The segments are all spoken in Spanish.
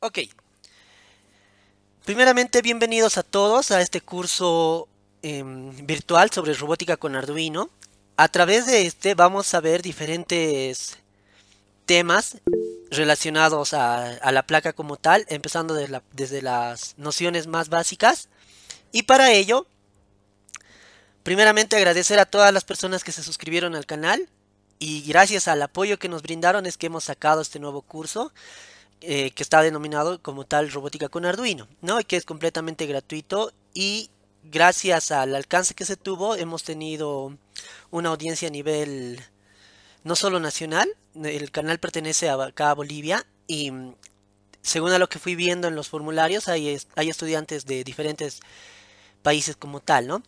Ok. Primeramente, bienvenidos a todos a este curso em, virtual sobre robótica con Arduino. A través de este vamos a ver diferentes temas relacionados a, la placa como tal, empezando desde las nociones más básicas. Y para ello, primeramente agradecer a todas las personas que se suscribieron al canal y gracias al apoyo que nos brindaron es que hemos sacado este nuevo curso. Eh, que está denominado como tal robótica con Arduino, ¿no? Y que es completamente gratuito y gracias al alcance que se tuvo hemos tenido una audiencia a nivel no solo nacional, el canal pertenece a, acá Bolivia y según a lo que fui viendo en los formularios hay, hay estudiantes de diferentes países como tal, ¿no?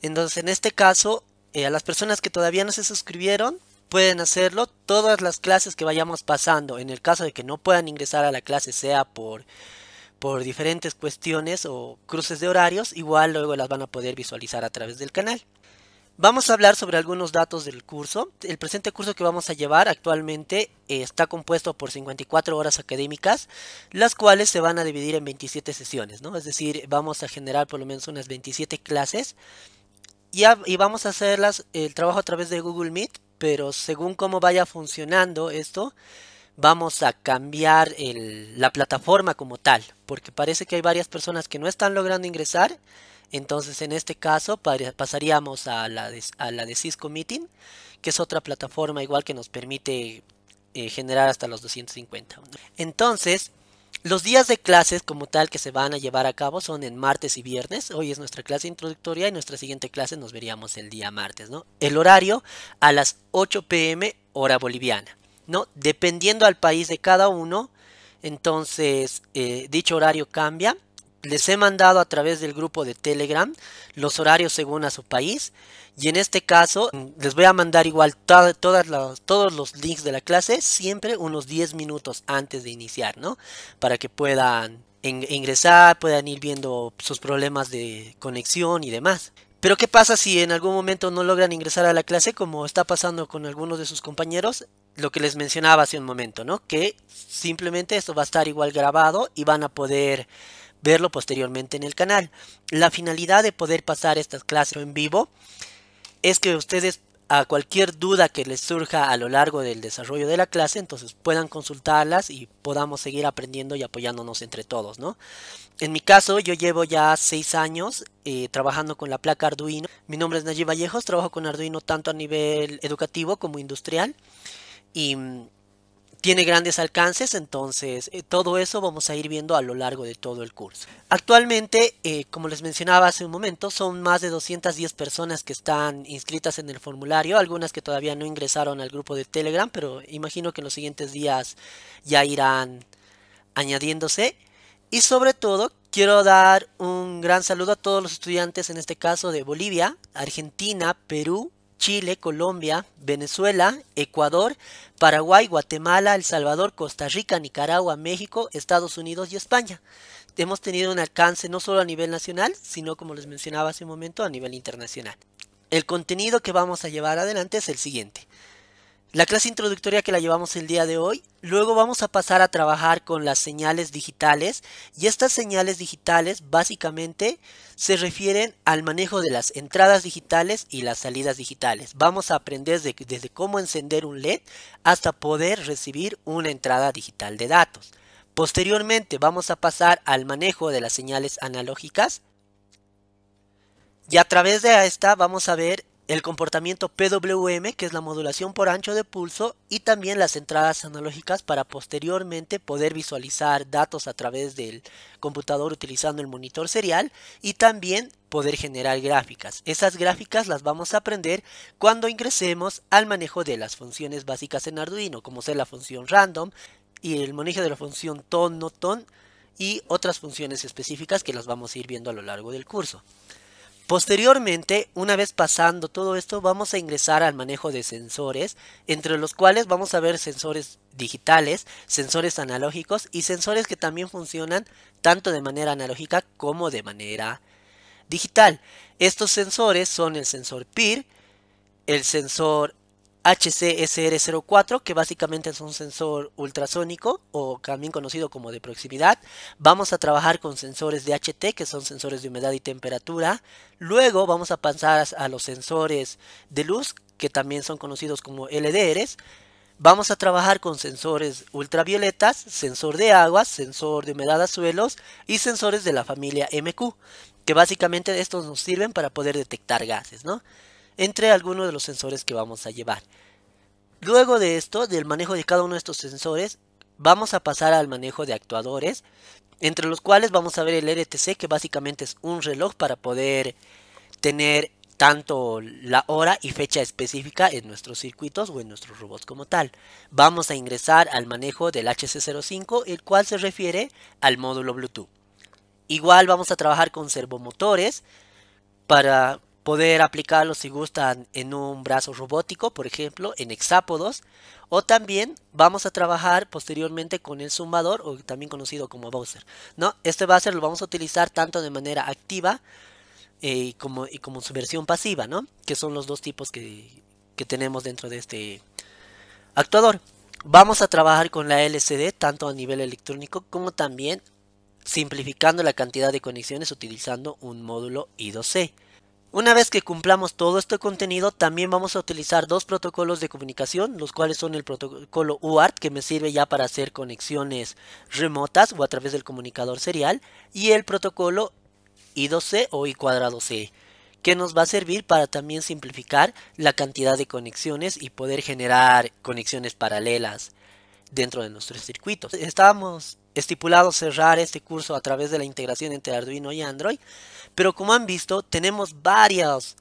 Entonces en este caso eh, a las personas que todavía no se suscribieron pueden hacerlo todas las clases que vayamos pasando. En el caso de que no puedan ingresar a la clase, sea por, por diferentes cuestiones o cruces de horarios, igual luego las van a poder visualizar a través del canal. Vamos a hablar sobre algunos datos del curso. El presente curso que vamos a llevar actualmente eh, está compuesto por 54 horas académicas, las cuales se van a dividir en 27 sesiones, ¿no? Es decir, vamos a generar por lo menos unas 27 clases y, y vamos a hacerlas el trabajo a través de Google Meet pero según cómo vaya funcionando esto, vamos a cambiar la plataforma como tal, porque parece que hay varias personas que no están logrando ingresar, entonces en este caso pasaríamos a la de, Cisco Meeting, que es otra plataforma igual que nos permite eh, generar hasta los 250. Entonces, los días de clases como tal que se van a llevar a cabo son en martes y viernes. Hoy es nuestra clase introductoria y nuestra siguiente clase nos veríamos el día martes, ¿no? El horario a las 8 pm hora boliviana, ¿no? Dependiendo al país de cada uno, entonces eh, dicho horario cambia. Les he mandado a través del grupo de Telegram los horarios según a su país y en este caso les voy a mandar igual todas todos los links de la clase siempre unos 10 minutos antes de iniciar, ¿no? Para que puedan ingresar, puedan ir viendo sus problemas de conexión y demás. Pero ¿qué pasa si en algún momento no logran ingresar a la clase como está pasando con algunos de sus compañeros? Lo que les mencionaba hace un momento, ¿no? Que simplemente esto va a estar igual grabado y van a poder verlo posteriormente en el canal. La finalidad de poder pasar estas clases en vivo es que ustedes a cualquier duda que les surja a lo largo del desarrollo de la clase, entonces puedan consultarlas y podamos seguir aprendiendo y apoyándonos entre todos, ¿no? En mi caso, yo llevo ya seis años eh, trabajando con la placa Arduino. Mi nombre es Nayib Vallejos, trabajo con Arduino tanto a nivel educativo como industrial. Y mm, tiene grandes alcances, entonces eh, todo eso vamos a ir viendo a lo largo de todo el curso. Actualmente, eh, como les mencionaba hace un momento, son más de 210 personas que están inscritas en el formulario, algunas que todavía no ingresaron al grupo de Telegram, pero imagino que en los siguientes días ya irán añadiéndose. Y sobre todo, quiero dar un gran saludo a todos los estudiantes, en este caso de Bolivia, Argentina, Perú, Chile, Colombia, Venezuela, Ecuador, Paraguay, Guatemala, El Salvador, Costa Rica, Nicaragua, México, Estados Unidos y España. Hemos tenido un alcance no solo a nivel nacional, sino como les mencionaba hace un momento, a nivel internacional. El contenido que vamos a llevar adelante es el siguiente la clase introductoria que la llevamos el día de hoy. Luego vamos a pasar a trabajar con las señales digitales y estas señales digitales básicamente se refieren al manejo de las entradas digitales y las salidas digitales. Vamos a aprender desde cómo encender un LED hasta poder recibir una entrada digital de datos. Posteriormente vamos a pasar al manejo de las señales analógicas y a través de esta vamos a ver el comportamiento PWM, que es la modulación por ancho de pulso, y también las entradas analógicas para posteriormente poder visualizar datos a través del computador utilizando el monitor serial y también poder generar gráficas. Esas gráficas las vamos a aprender cuando ingresemos al manejo de las funciones básicas en Arduino, como sea la función random y el manejo de la función ton, no ton y otras funciones específicas que las vamos a ir viendo a lo largo del curso. Posteriormente, una vez pasando todo esto, vamos a ingresar al manejo de sensores, entre los cuales vamos a ver sensores digitales, sensores analógicos y sensores que también funcionan tanto de manera analógica como de manera digital. Estos sensores son el sensor PIR, el sensor HCSR04, que básicamente es un sensor ultrasónico o también conocido como de proximidad. Vamos a trabajar con sensores de HT, que son sensores de humedad y temperatura. Luego vamos a pasar a los sensores de luz, que también son conocidos como LDRs. Vamos a trabajar con sensores ultravioletas, sensor de agua, sensor de humedad a suelos y sensores de la familia MQ, que básicamente estos nos sirven para poder detectar gases, ¿no? entre algunos de los sensores que vamos a llevar. Luego de esto, del manejo de cada uno de estos sensores, vamos a pasar al manejo de actuadores, entre los cuales vamos a ver el RTC, que básicamente es un reloj para poder tener tanto la hora y fecha específica en nuestros circuitos o en nuestros robots como tal. Vamos a ingresar al manejo del HC05, el cual se refiere al módulo Bluetooth. Igual vamos a trabajar con servomotores para poder aplicarlo si gustan en un brazo robótico, por ejemplo, en hexápodos, o también vamos a trabajar posteriormente con el sumador, o también conocido como Bowser. ¿no? Este Bowser lo vamos a utilizar tanto de manera activa eh, como, y como su versión pasiva, que son los dos tipos que, que tenemos dentro de este actuador. Vamos a trabajar con la LCD tanto a nivel electrónico como también simplificando la cantidad de conexiones utilizando un módulo I2C. Una vez que cumplamos todo este contenido, también vamos a utilizar dos protocolos de comunicación, los cuales son el protocolo UART, que me sirve ya para hacer conexiones remotas o a través del comunicador serial, y el protocolo I2C o I2C, que nos va a servir para también simplificar la cantidad de conexiones y poder generar conexiones paralelas dentro de nuestros circuitos. Estábamos estipulado cerrar este curso a través de la integración entre Arduino y Android, pero como han visto, tenemos varios,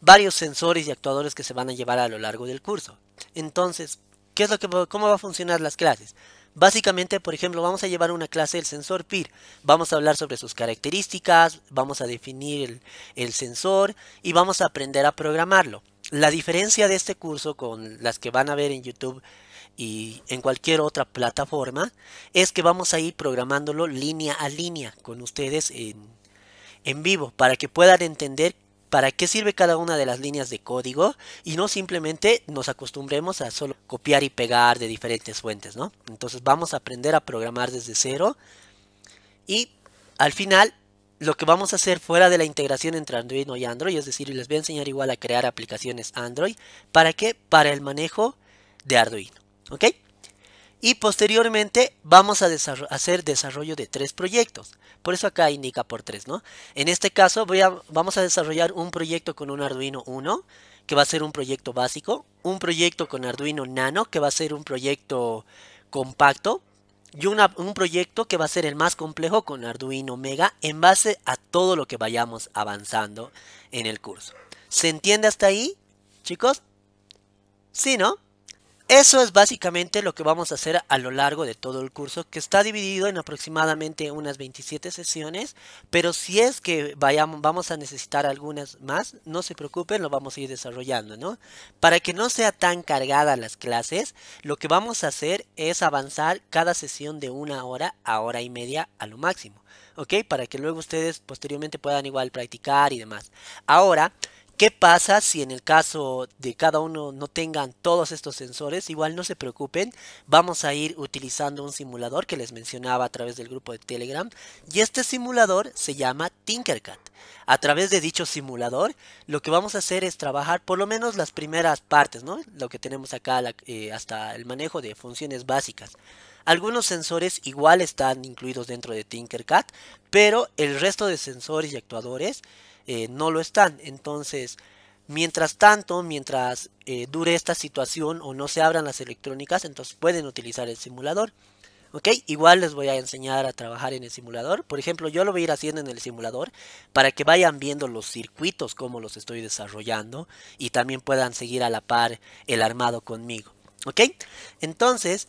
varios sensores y actuadores que se van a llevar a lo largo del curso. Entonces, ¿qué es lo que, ¿cómo van a funcionar las clases? Básicamente, por ejemplo, vamos a llevar una clase del sensor PIR. Vamos a hablar sobre sus características, vamos a definir el, el, sensor y vamos a aprender a programarlo. La diferencia de este curso con las que van a ver en YouTube y en cualquier otra plataforma, es que vamos a ir programándolo línea a línea con ustedes en, vivo para que puedan entender para qué sirve cada una de las líneas de código y no simplemente nos acostumbremos a solo copiar y pegar de diferentes fuentes, Entonces vamos a aprender a programar desde cero y al final lo que vamos a hacer fuera de la integración entre Arduino y Android, es decir, les voy a enseñar igual a crear aplicaciones Android, ¿para qué? Para el manejo de Arduino. ¿Ok? Y posteriormente vamos a hacer desarrollo de tres proyectos. Por eso acá indica por tres, ¿no? En este caso voy vamos a desarrollar un proyecto con un Arduino 1, que va a ser un proyecto básico. Un proyecto con Arduino Nano, que va a ser un proyecto compacto. Y un proyecto que va a ser el más complejo con Arduino Mega en base a todo lo que vayamos avanzando en el curso. ¿Se entiende hasta ahí, chicos? Sí, ¿no? Eso es básicamente lo que vamos a hacer a lo largo de todo el curso, que está dividido en aproximadamente unas 27 sesiones, pero si es que vayamos, vamos a necesitar algunas más, no se preocupen, lo vamos a ir desarrollando, ¿no? Para que no sea tan cargada las clases, lo que vamos a hacer es avanzar cada sesión de una hora a hora y media a lo máximo, ¿ok? Para que luego ustedes posteriormente puedan igual practicar y demás. Ahora... ¿Qué pasa si en el caso de cada uno no tengan todos estos sensores? Igual no se preocupen, vamos a ir utilizando un simulador que les mencionaba a través del grupo de Telegram y este simulador se llama Tinkercad. A través de dicho simulador lo que vamos a hacer es trabajar por lo menos las primeras partes, ¿no? lo que tenemos acá eh, hasta el manejo de funciones básicas. Algunos sensores igual están incluidos dentro de Tinkercad, pero el resto de sensores y actuadores eh, no lo están. Entonces, mientras tanto, mientras eh, dure esta situación o no se abran las electrónicas, entonces pueden utilizar el simulador. ¿ok? Igual les voy a enseñar a trabajar en el simulador. Por ejemplo, yo lo voy a ir haciendo en el simulador para que vayan viendo los circuitos, cómo los estoy desarrollando y también puedan seguir a la par el armado conmigo, ¿ok? Entonces,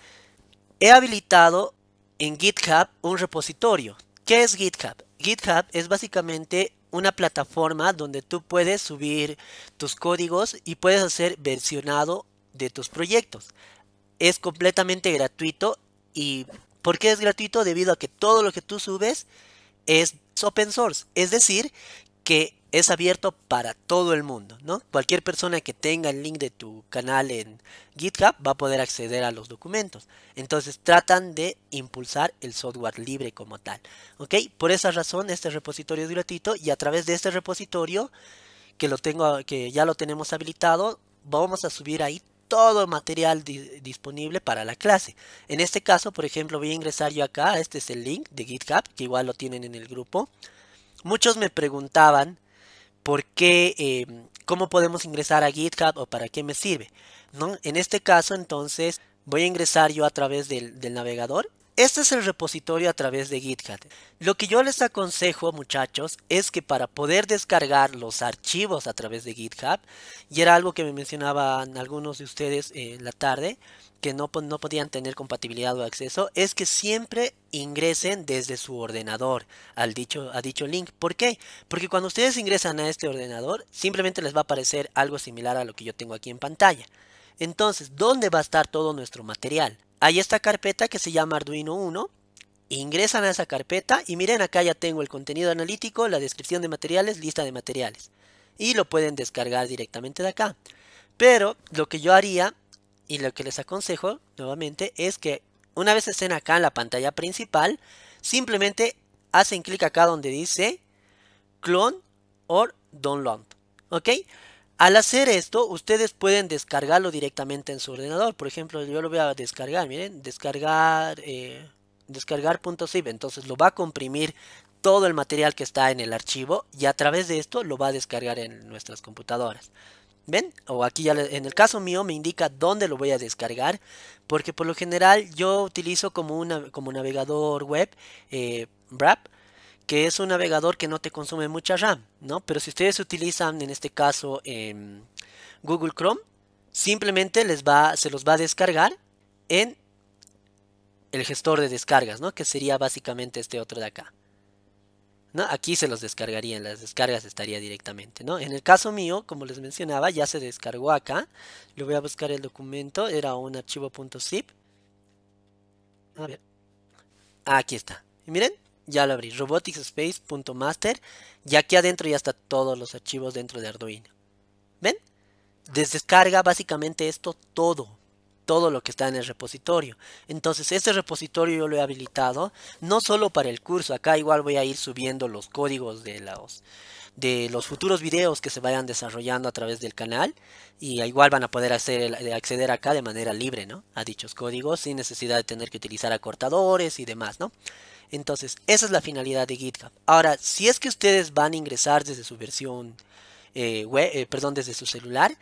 He habilitado en GitHub un repositorio. ¿Qué es GitHub? GitHub es básicamente una plataforma donde tú puedes subir tus códigos y puedes hacer versionado de tus proyectos. Es completamente gratuito y ¿por qué es gratuito? Debido a que todo lo que tú subes es open source, es decir, que es abierto para todo el mundo, ¿no? Cualquier persona que tenga el link de tu canal en GitHub va a poder acceder a los documentos. Entonces tratan de impulsar el software libre como tal, ¿ok? Por esa razón este repositorio es gratuito y a través de este repositorio que lo tengo, que ya lo tenemos habilitado, vamos a subir ahí todo el material disponible para la clase. En este caso, por ejemplo, voy a ingresar yo acá, este es el link de GitHub, que igual lo tienen en el grupo. Muchos me preguntaban por qué, eh, cómo podemos ingresar a GitHub o para qué me sirve. En este caso, entonces, voy a ingresar yo a través del, del navegador este es el repositorio a través de GitHub. Lo que yo les aconsejo muchachos es que para poder descargar los archivos a través de GitHub, y era algo que me mencionaban algunos de ustedes en la tarde, que no, podían tener compatibilidad o acceso, es que siempre ingresen desde su ordenador al dicho, a dicho link. ¿Por qué? Porque cuando ustedes ingresan a este ordenador, simplemente les va a aparecer algo similar a lo que yo tengo aquí en pantalla. Entonces, ¿dónde va a estar todo nuestro material? hay esta carpeta que se llama Arduino 1. Ingresan a esa carpeta y miren acá ya tengo el contenido analítico, la descripción de materiales, lista de materiales. Y lo pueden descargar directamente de acá. Pero lo que yo haría y lo que les aconsejo nuevamente es que una vez estén acá en la pantalla principal, simplemente hacen clic acá donde dice clone or download. ¿Ok? Al hacer esto, ustedes pueden descargarlo directamente en su ordenador. Por ejemplo, yo lo voy a descargar, miren, descargar, eh, Entonces lo va a comprimir todo el material que está en el archivo y a través de esto lo va a descargar en nuestras computadoras. ¿Ven? O aquí ya en el caso mío me indica dónde lo voy a descargar, porque por lo general yo utilizo como, como navegador web eh, Brap, que es un navegador que no te consume mucha RAM, ¿no? Pero si ustedes utilizan, en este caso, em, Google Chrome, simplemente les va, se los va a descargar en el gestor de descargas, ¿no? Que sería básicamente este otro de acá. ¿No? Aquí se los descargaría, en las descargas estaría directamente, ¿no? En el caso mío, como les mencionaba, ya se descargó acá. Le voy a buscar el documento, era un archivo.zip. A ver. Aquí está. Y miren, ya lo abrí, roboticsspace.master y aquí adentro ya está todos los archivos dentro de Arduino. ¿Ven? Descarga básicamente esto todo, todo lo que está en el repositorio. Entonces este repositorio yo lo he habilitado no solo para el curso, acá igual voy a ir subiendo los códigos de los, de los futuros videos que se vayan desarrollando a través del canal y igual van a poder acceder acá de manera libre ¿no? a dichos códigos sin necesidad de tener que utilizar acortadores y demás. ¿no? Entonces, esa es la finalidad de GitHub. Ahora, si es que ustedes van a ingresar desde su versión, eh, web, eh, perdón, desde su celular,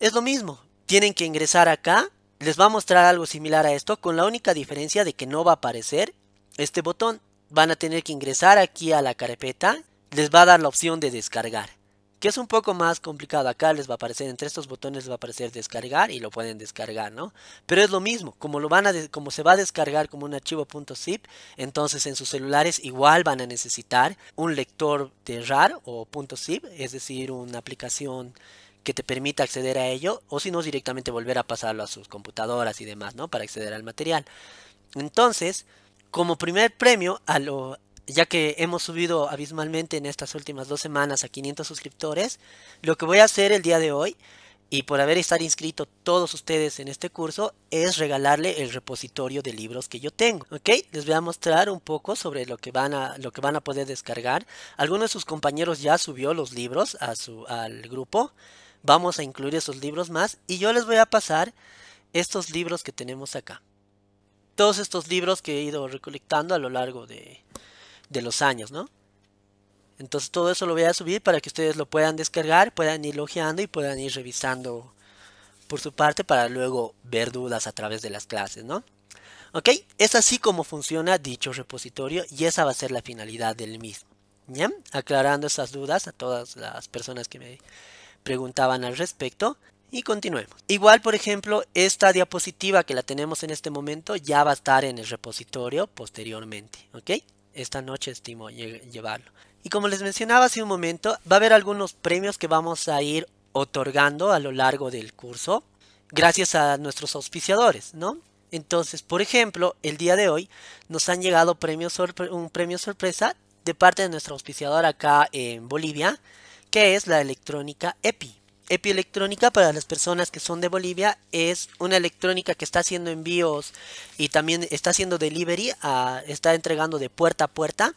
es lo mismo. Tienen que ingresar acá. Les va a mostrar algo similar a esto, con la única diferencia de que no va a aparecer este botón. Van a tener que ingresar aquí a la carpeta. Les va a dar la opción de descargar que es un poco más complicado. Acá les va a aparecer, entre estos botones les va a aparecer descargar y lo pueden descargar, ¿no? Pero es lo mismo, como, lo van a se va a descargar como un archivo .zip, entonces en sus celulares igual van a necesitar un lector de RAR o .zip, es decir, una aplicación que te permita acceder a ello, o si no, directamente volver a pasarlo a sus computadoras y demás, ¿no? Para acceder al material. Entonces, como primer premio a lo, ya que hemos subido abismalmente en estas últimas dos semanas a 500 suscriptores, lo que voy a hacer el día de hoy, y por haber estar inscrito todos ustedes en este curso, es regalarle el repositorio de libros que yo tengo, ¿ok? Les voy a mostrar un poco sobre lo que van a, lo que van a poder descargar. Alguno de sus compañeros ya subió los libros a su, al grupo, vamos a incluir esos libros más, y yo les voy a pasar estos libros que tenemos acá. Todos estos libros que he ido recolectando a lo largo de, de los años, ¿no? Entonces todo eso lo voy a subir para que ustedes lo puedan descargar, puedan ir logeando y puedan ir revisando por su parte para luego ver dudas a través de las clases, ¿no? Ok, es así como funciona dicho repositorio y esa va a ser la finalidad del mismo. ¿ya? Aclarando esas dudas a todas las personas que me preguntaban al respecto. Y continuemos. Igual, por ejemplo, esta diapositiva que la tenemos en este momento ya va a estar en el repositorio posteriormente. ¿Ok? esta noche estimo llevarlo. Y como les mencionaba hace un momento, va a haber algunos premios que vamos a ir otorgando a lo largo del curso, gracias a nuestros auspiciadores, ¿no? Entonces, por ejemplo, el día de hoy nos han llegado un premio sorpresa de parte de nuestro auspiciador acá en Bolivia, que es la electrónica EPI. Epioelectrónica para las personas que son de Bolivia es una electrónica que está haciendo envíos y también está haciendo delivery, está entregando de puerta a puerta.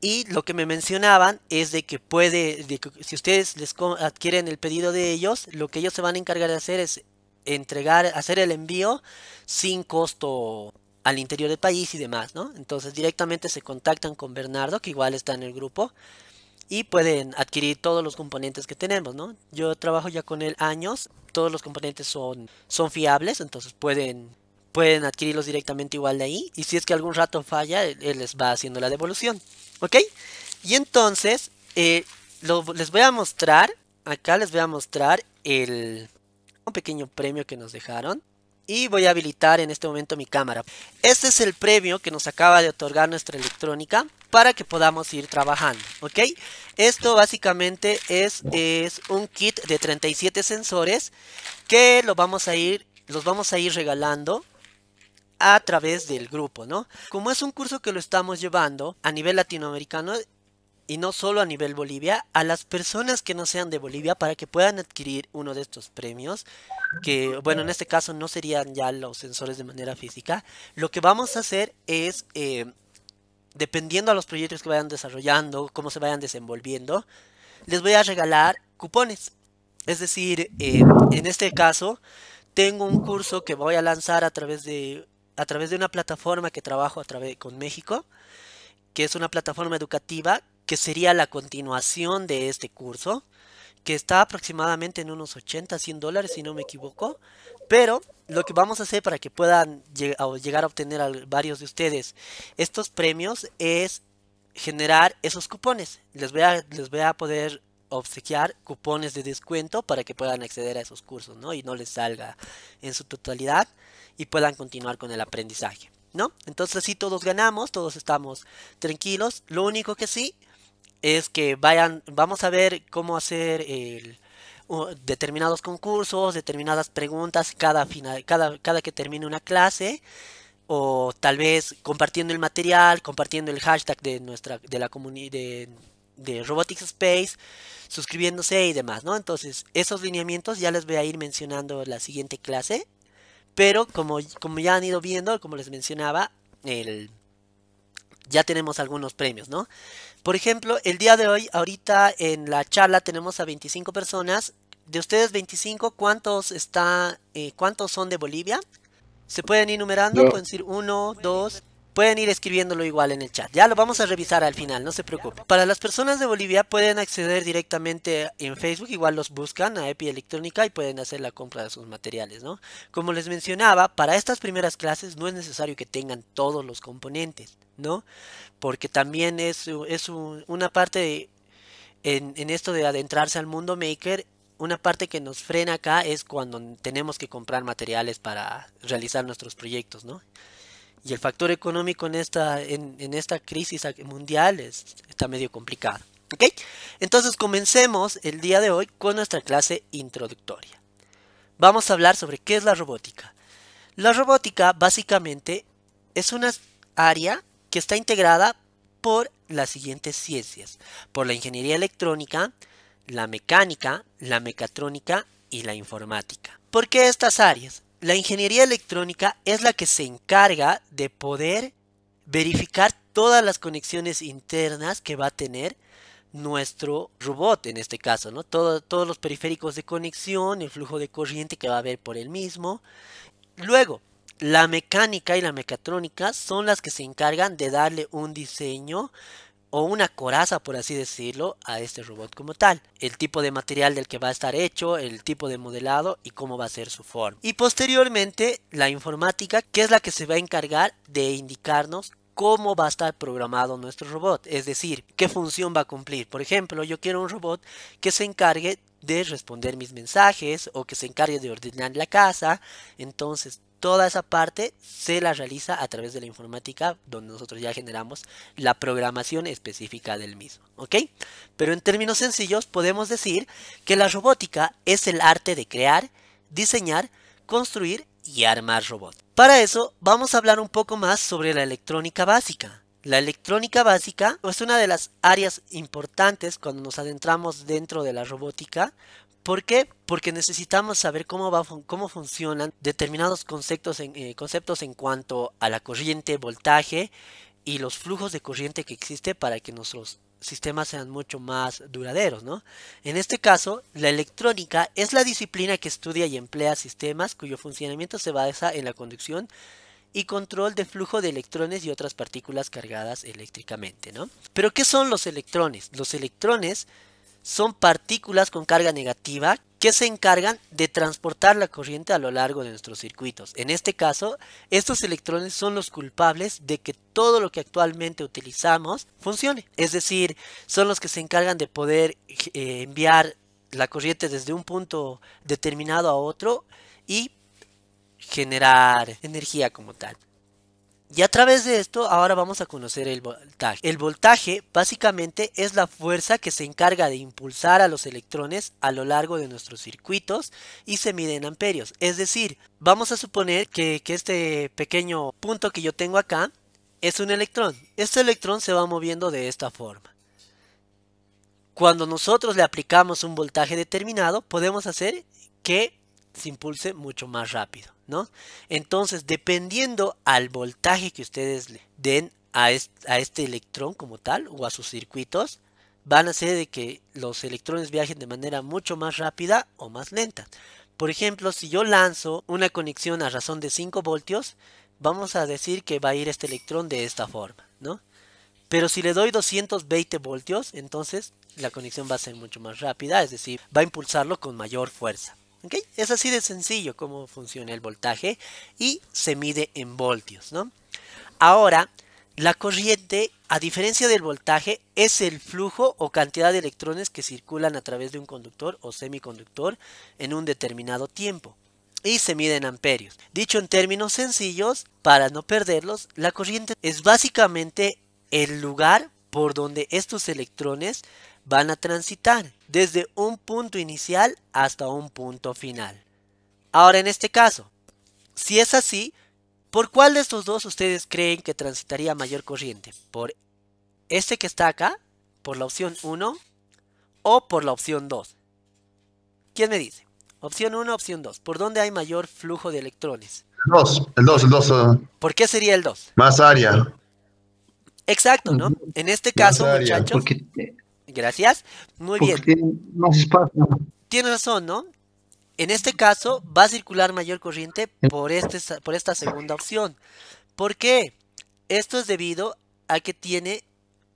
Y lo que me mencionaban es de que puede, si ustedes les adquieren el pedido de ellos, lo que ellos se van a encargar de hacer es entregar, hacer el envío sin costo al interior del país y demás, ¿no? Entonces directamente se contactan con Bernardo, que igual está en el grupo, y pueden adquirir todos los componentes que tenemos, ¿no? Yo trabajo ya con él años, todos los componentes son, son fiables, entonces pueden, pueden adquirirlos directamente igual de ahí y si es que algún rato falla, él, les va haciendo la devolución, ¿ok? Y entonces, eh, les voy a mostrar, acá les voy a mostrar el un pequeño premio que nos dejaron y voy a habilitar en este momento mi cámara. Este es el premio que nos acaba de otorgar nuestra electrónica para que podamos ir trabajando, ¿ok? Esto básicamente es, es un kit de 37 sensores que vamos a ir, los vamos a ir regalando a través del grupo, ¿no? Como es un curso que lo estamos llevando a nivel latinoamericano, y no solo a nivel Bolivia, a las personas que no sean de Bolivia para que puedan adquirir uno de estos premios, que bueno, en este caso no serían ya los sensores de manera física, lo que vamos a hacer es, eh, dependiendo a los proyectos que vayan desarrollando, cómo se vayan desenvolviendo, les voy a regalar cupones. Es decir, eh, en este caso, tengo un curso que voy a lanzar a través de, a través de una plataforma que trabajo a través, con México, que es una plataforma educativa que sería la continuación de este curso, que está aproximadamente en unos 80, 100 dólares si no me equivoco, pero lo que vamos a hacer para que puedan llegar a obtener a varios de ustedes estos premios es generar esos cupones. Les voy a, les voy a poder obsequiar cupones de descuento para que puedan acceder a esos cursos, ¿no? Y no les salga en su totalidad y puedan continuar con el aprendizaje, ¿no? Entonces si todos ganamos, todos estamos tranquilos. Lo único que sí, es que vayan, vamos a ver cómo hacer el, determinados concursos, determinadas preguntas cada, final, cada, que termine una clase o tal vez compartiendo el material, compartiendo el hashtag de nuestra de la comunidad de, Robotics Space, suscribiéndose y demás, ¿no? Entonces, esos lineamientos ya les voy a ir mencionando en la siguiente clase, pero como, como ya han ido viendo, como les mencionaba, el, ya tenemos algunos premios, ¿no? Por ejemplo, el día de hoy, ahorita en la charla tenemos a 25 personas. De ustedes 25, ¿cuántos, está, eh, ¿cuántos son de Bolivia? ¿Se pueden ir numerando? Pueden decir uno, dos, Pueden ir escribiéndolo igual en el chat. Ya lo vamos a revisar al final, no se preocupen. Para las personas de Bolivia pueden acceder directamente en Facebook, igual los buscan a EPI Electrónica y pueden hacer la compra de sus materiales, ¿no? Como les mencionaba, para estas primeras clases no es necesario que tengan todos los componentes. ¿no? Porque también es, una parte en, esto de adentrarse al mundo maker, una parte que nos frena acá es cuando tenemos que comprar materiales para realizar nuestros proyectos, Y el factor económico en esta, en, esta crisis mundial está medio complicado. Entonces comencemos el día de hoy con nuestra clase introductoria. Vamos a hablar sobre qué es la robótica. La robótica básicamente es una área que está integrada por las siguientes ciencias, por la ingeniería electrónica, la mecánica, la mecatrónica y la informática. ¿Por qué estas áreas? La ingeniería electrónica es la que se encarga de poder verificar todas las conexiones internas que va a tener nuestro robot en este caso, ¿no? todos los periféricos de conexión, el flujo de corriente que va a haber por el mismo. Luego, la mecánica y la mecatrónica son las que se encargan de darle un diseño o una coraza, por así decirlo, a este robot como tal. El tipo de material del que va a estar hecho, el tipo de modelado y cómo va a ser su forma. Y posteriormente, la informática, que es la que se va a encargar de indicarnos cómo va a estar programado nuestro robot, es decir, qué función va a cumplir. Por ejemplo, yo quiero un robot que se encargue de responder mis mensajes o que se encargue de ordenar la casa. Entonces, toda esa parte se la realiza a través de la informática, donde nosotros ya generamos la programación específica del mismo. Pero en términos sencillos podemos decir que la robótica es el arte de crear, diseñar, construir y armar robots. Para eso vamos a hablar un poco más sobre la electrónica básica. La electrónica básica es una de las áreas importantes cuando nos adentramos dentro de la robótica ¿Por qué? Porque necesitamos saber cómo, cómo funcionan determinados conceptos en, eh, conceptos en cuanto a la corriente, voltaje y los flujos de corriente que existe para que nuestros sistemas sean mucho más duraderos, ¿no? En este caso, la electrónica es la disciplina que estudia y emplea sistemas cuyo funcionamiento se basa en la conducción y control de flujo de electrones y otras partículas cargadas eléctricamente, Pero ¿qué son los electrones? Los electrones son partículas con carga negativa que se encargan de transportar la corriente a lo largo de nuestros circuitos. En este caso, estos electrones son los culpables de que todo lo que actualmente utilizamos funcione. Es decir, son los que se encargan de poder eh, enviar la corriente desde un punto determinado a otro y generar energía como tal. Y a través de esto ahora vamos a conocer el voltaje. El voltaje básicamente es la fuerza que se encarga de impulsar a los electrones a lo largo de nuestros circuitos y se mide en amperios. Es decir, vamos a suponer que, este pequeño punto que yo tengo acá es un electrón. Este electrón se va moviendo de esta forma. Cuando nosotros le aplicamos un voltaje determinado podemos hacer que se impulse mucho más rápido. Entonces, dependiendo al voltaje que ustedes den a, este, electrón como tal o a sus circuitos, van a ser de que los electrones viajen de manera mucho más rápida o más lenta. Por ejemplo, si yo lanzo una conexión a razón de 5 voltios, vamos a decir que va a ir este electrón de esta forma, ¿no? Pero si le doy 220 voltios, entonces la conexión va a ser mucho más rápida, es decir, va a impulsarlo con mayor fuerza. Es así de sencillo cómo funciona el voltaje y se mide en voltios, ¿no? Ahora, la corriente, a diferencia del voltaje, es el flujo o cantidad de electrones que circulan a través de un conductor o semiconductor en un determinado tiempo y se mide en amperios. Dicho en términos sencillos, para no perderlos, la corriente es básicamente el lugar por donde estos electrones van a transitar desde un punto inicial hasta un punto final. Ahora en este caso, si es así, ¿por cuál de estos dos ustedes creen que transitaría mayor corriente? ¿Por este que está acá, por la opción 1 o por la opción 2? ¿Quién me dice? Opción 1, opción 2. ¿Por dónde hay mayor flujo de electrones? El 2, el 2, el 2. Ah. ¿Por qué sería el 2? Más área. Exacto, ¿no? En este caso, muchachos. Gracias. Muy bien. Más espacio. Tienes razón, ¿no? En este caso va a circular mayor corriente por, este, por esta segunda opción. ¿Por qué? Esto es debido a que tiene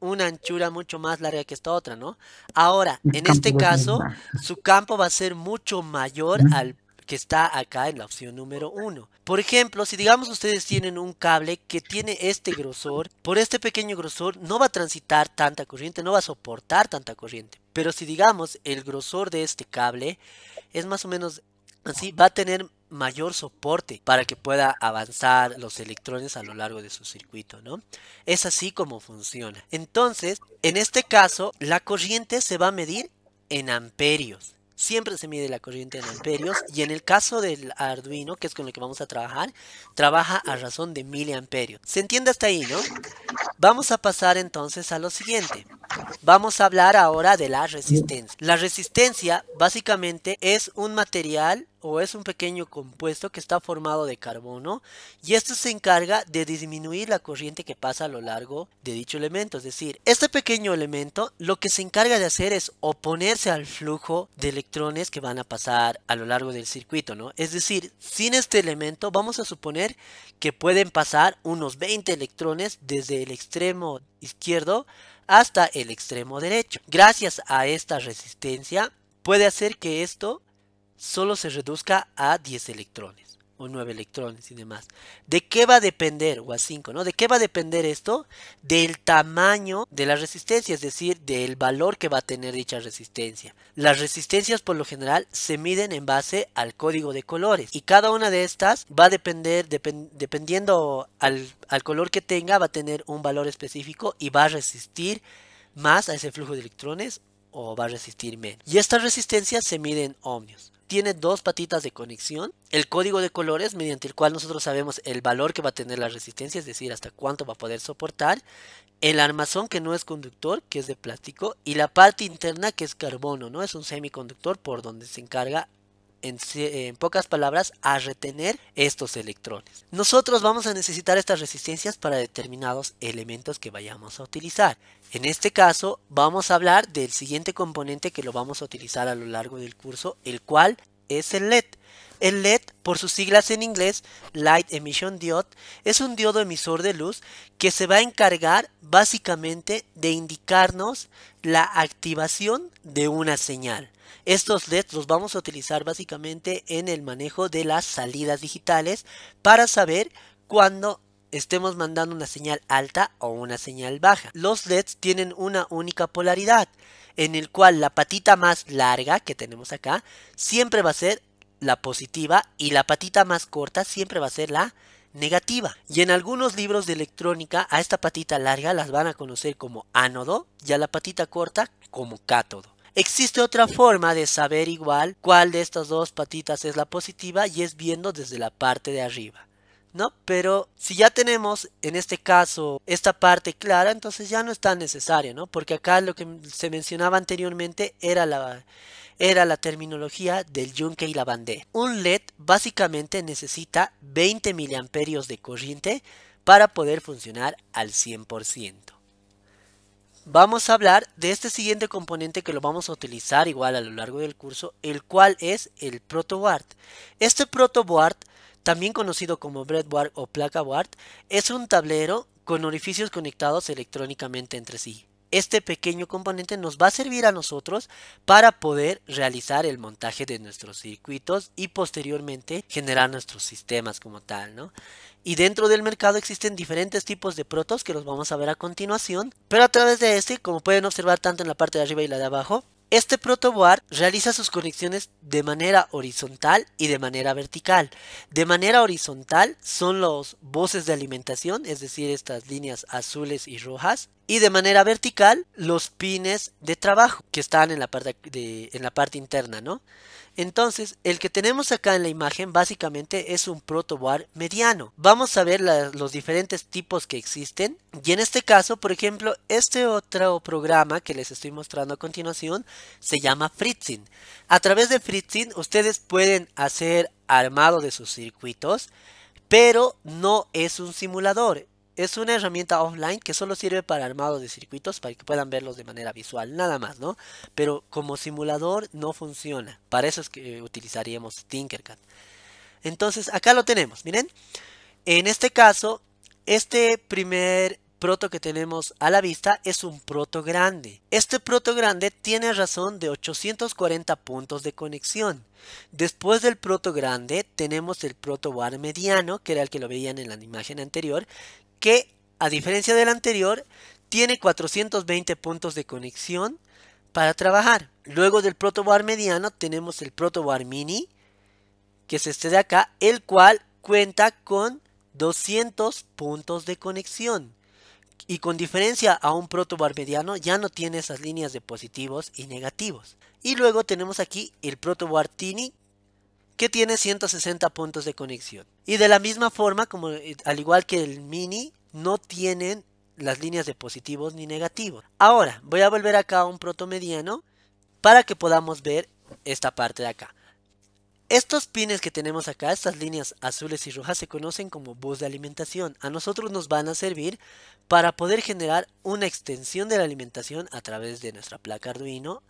una anchura mucho más larga que esta otra, ¿no? Ahora, en este caso, su campo va a ser mucho mayor al que está acá en la opción número 1. Por ejemplo, si digamos ustedes tienen un cable que tiene este grosor, por este pequeño grosor no va a transitar tanta corriente, no va a soportar tanta corriente. Pero si digamos el grosor de este cable es más o menos así, va a tener mayor soporte para que pueda avanzar los electrones a lo largo de su circuito, ¿no? Es así como funciona. Entonces, en este caso, la corriente se va a medir en amperios siempre se mide la corriente en amperios y en el caso del Arduino, que es con el que vamos a trabajar, trabaja a razón de miliamperios. ¿Se entiende hasta ahí, no? Vamos a pasar entonces a lo siguiente. Vamos a hablar ahora de la resistencia. La resistencia básicamente es un material o es un pequeño compuesto que está formado de carbono y esto se encarga de disminuir la corriente que pasa a lo largo de dicho elemento. Es decir, este pequeño elemento lo que se encarga de hacer es oponerse al flujo de electrones que van a pasar a lo largo del circuito, ¿no? Es decir, sin este elemento vamos a suponer que pueden pasar unos 20 electrones desde el extremo izquierdo hasta el extremo derecho. Gracias a esta resistencia puede hacer que esto solo se reduzca a 10 electrones o 9 electrones y demás. ¿De qué va a depender? O a 5, ¿no? ¿De qué va a depender esto? Del tamaño de la resistencia, es decir, del valor que va a tener dicha resistencia. Las resistencias por lo general se miden en base al código de colores y cada una de estas va a depender, dependiendo al, al color que tenga, va a tener un valor específico y va a resistir más a ese flujo de electrones o va a resistir menos. Y estas resistencias se miden en ohmios tiene dos patitas de conexión, el código de colores mediante el cual nosotros sabemos el valor que va a tener la resistencia, es decir, hasta cuánto va a poder soportar, el armazón que no es conductor, que es de plástico, y la parte interna que es carbono, ¿no? Es un semiconductor por donde se encarga en, pocas palabras, a retener estos electrones. Nosotros vamos a necesitar estas resistencias para determinados elementos que vayamos a utilizar. En este caso, vamos a hablar del siguiente componente que lo vamos a utilizar a lo largo del curso, el cual es el LED. El LED, por sus siglas en inglés, Light Emission Diode, es un diodo emisor de luz que se va a encargar básicamente de indicarnos la activación de una señal. Estos LEDs los vamos a utilizar básicamente en el manejo de las salidas digitales para saber cuando estemos mandando una señal alta o una señal baja. Los LEDs tienen una única polaridad en el cual la patita más larga que tenemos acá siempre va a ser la positiva y la patita más corta siempre va a ser la negativa. Y en algunos libros de electrónica a esta patita larga las van a conocer como ánodo y a la patita corta como cátodo. Existe otra forma de saber igual cuál de estas dos patitas es la positiva y es viendo desde la parte de arriba. ¿No? Pero si ya tenemos en este caso esta parte clara, entonces ya no es tan necesario, ¿no? Porque acá lo que se mencionaba anteriormente era la, era la terminología del yunque y la bandé. Un LED básicamente necesita 20 miliamperios de corriente para poder funcionar al 100% vamos a hablar de este siguiente componente que lo vamos a utilizar igual a lo largo del curso, el cual es el protoboard. Este protoboard, también conocido como breadboard o placa board, es un tablero con orificios conectados electrónicamente entre sí. Este pequeño componente nos va a servir a nosotros para poder realizar el montaje de nuestros circuitos y posteriormente generar nuestros sistemas como tal, ¿no? Y dentro del mercado existen diferentes tipos de protos que los vamos a ver a continuación. Pero a través de este, como pueden observar tanto en la parte de arriba y la de abajo, este protoboard realiza sus conexiones de manera horizontal y de manera vertical. De manera horizontal son los voces de alimentación, es decir, estas líneas azules y rojas, y de manera vertical los pines de trabajo que están en la parte, en la parte interna, ¿no? Entonces, el que tenemos acá en la imagen básicamente es un protoboard mediano. Vamos a ver los diferentes tipos que existen. Y en este caso, por ejemplo, este otro programa que les estoy mostrando a continuación se llama Fritzing. A través de Fritzing ustedes pueden hacer armado de sus circuitos, pero no es un simulador es una herramienta offline que solo sirve para armados de circuitos para que puedan verlos de manera visual, nada más, ¿no? Pero como simulador no funciona. Para eso es que utilizaríamos Tinkercad. Entonces, acá lo tenemos, miren. En este caso, este primer proto que tenemos a la vista es un proto grande. Este proto grande tiene razón de 840 puntos de conexión. Después del proto grande tenemos el proto bar mediano, que era el que lo veían en la imagen anterior, que a diferencia del anterior tiene 420 puntos de conexión para trabajar. Luego del protobar mediano tenemos el protoboard mini, que es este de acá, el cual cuenta con 200 puntos de conexión. Y con diferencia a un protobar mediano ya no tiene esas líneas de positivos y negativos. Y luego tenemos aquí el protobar tini que tiene 160 puntos de conexión. Y de la misma forma, como, eh, al igual que el mini, no tienen las líneas de positivos ni negativos. Ahora, voy a volver acá a un proto mediano para que podamos ver esta parte de acá. Estos pines que tenemos acá, estas líneas azules y rojas, se conocen como bus de alimentación. A nosotros nos van a servir para poder generar una extensión de la alimentación a través de nuestra placa Arduino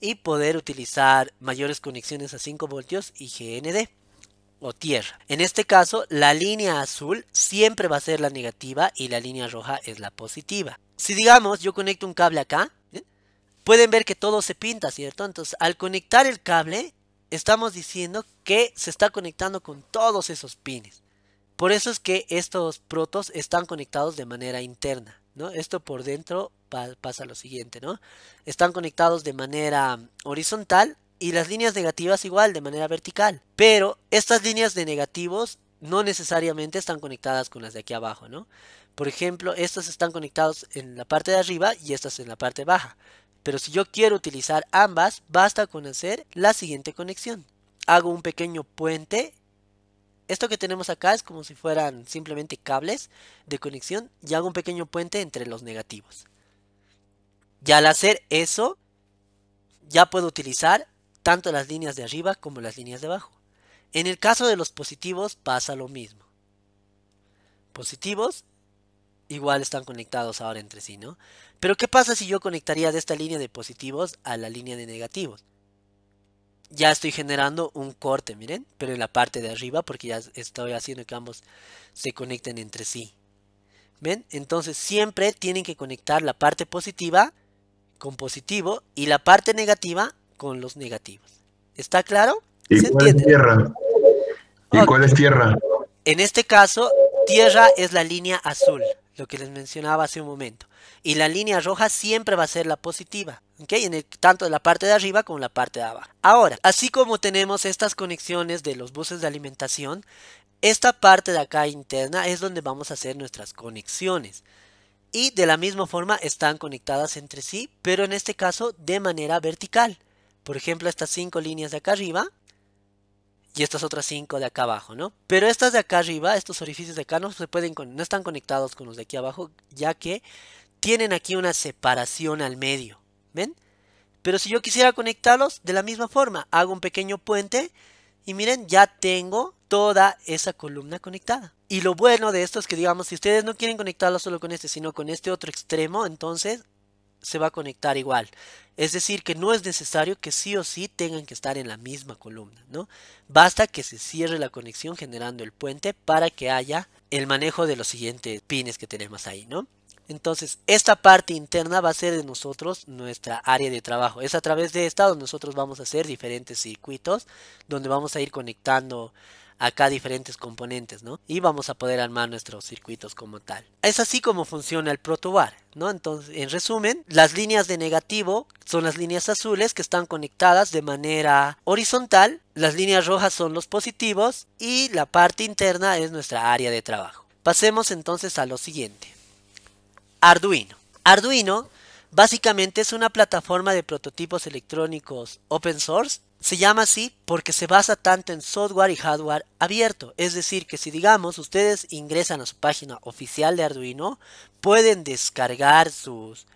y poder utilizar mayores conexiones a 5 voltios y GND o tierra. En este caso, la línea azul siempre va a ser la negativa y la línea roja es la positiva. Si digamos, yo conecto un cable acá, ¿eh? pueden ver que todo se pinta, ¿cierto? Entonces, al conectar el cable, estamos diciendo que se está conectando con todos esos pines. Por eso es que estos protos están conectados de manera interna, ¿no? Esto por dentro pasa lo siguiente, ¿no? Están conectados de manera horizontal y las líneas negativas igual, de manera vertical. Pero estas líneas de negativos no necesariamente están conectadas con las de aquí abajo, ¿no? Por ejemplo, estas están conectadas en la parte de arriba y estas en la parte baja. Pero si yo quiero utilizar ambas, basta con hacer la siguiente conexión. Hago un pequeño puente. Esto que tenemos acá es como si fueran simplemente cables de conexión y hago un pequeño puente entre los negativos. Y al hacer eso, ya puedo utilizar tanto las líneas de arriba como las líneas de abajo. En el caso de los positivos pasa lo mismo. Positivos igual están conectados ahora entre sí, ¿no? Pero ¿qué pasa si yo conectaría de esta línea de positivos a la línea de negativos? Ya estoy generando un corte, miren, pero en la parte de arriba porque ya estoy haciendo que ambos se conecten entre sí. ¿Ven? Entonces siempre tienen que conectar la parte positiva con positivo y la parte negativa con los negativos. ¿Está claro? ¿Y ¿Se cuál entiende? es tierra? ¿Y cuál es tierra? En este caso, tierra es la línea azul, lo que les mencionaba hace un momento. Y la línea roja siempre va a ser la positiva, que En tanto de la parte de arriba como la parte de abajo. Ahora, así como tenemos estas conexiones de los buses de alimentación, esta parte de acá interna es donde vamos a hacer nuestras conexiones y de la misma forma están conectadas entre sí, pero en este caso de manera vertical. Por ejemplo, estas cinco líneas de acá arriba y estas otras cinco de acá abajo, ¿no? Pero estas de acá arriba, estos orificios de acá no, se pueden, no están conectados con los de aquí abajo, ya que tienen aquí una separación al medio, ¿ven? Pero si yo quisiera conectarlos de la misma forma, hago un pequeño puente y miren, ya tengo toda esa columna conectada. Y lo bueno de esto es que, digamos, si ustedes no quieren conectarlo solo con este, sino con este otro extremo, entonces se va a conectar igual. Es decir, que no es necesario que sí o sí tengan que estar en la misma columna, ¿no? Basta que se cierre la conexión generando el puente para que haya el manejo de los siguientes pines que tenemos ahí, ¿no? Entonces, esta parte interna va a ser de nosotros nuestra área de trabajo. Es a través de esta donde nosotros vamos a hacer diferentes circuitos, donde vamos a ir conectando acá diferentes componentes, ¿no? Y vamos a poder armar nuestros circuitos como tal. Es así como funciona el protobar, ¿no? Entonces, en resumen, las líneas de negativo son las líneas azules que están conectadas de manera horizontal, las líneas rojas son los positivos y la parte interna es nuestra área de trabajo. Pasemos entonces a lo siguiente. Arduino. Arduino básicamente es una plataforma de prototipos electrónicos open source se llama así porque se basa tanto en software y hardware abierto, es decir, que si digamos ustedes ingresan a su página oficial de Arduino, pueden descargar sus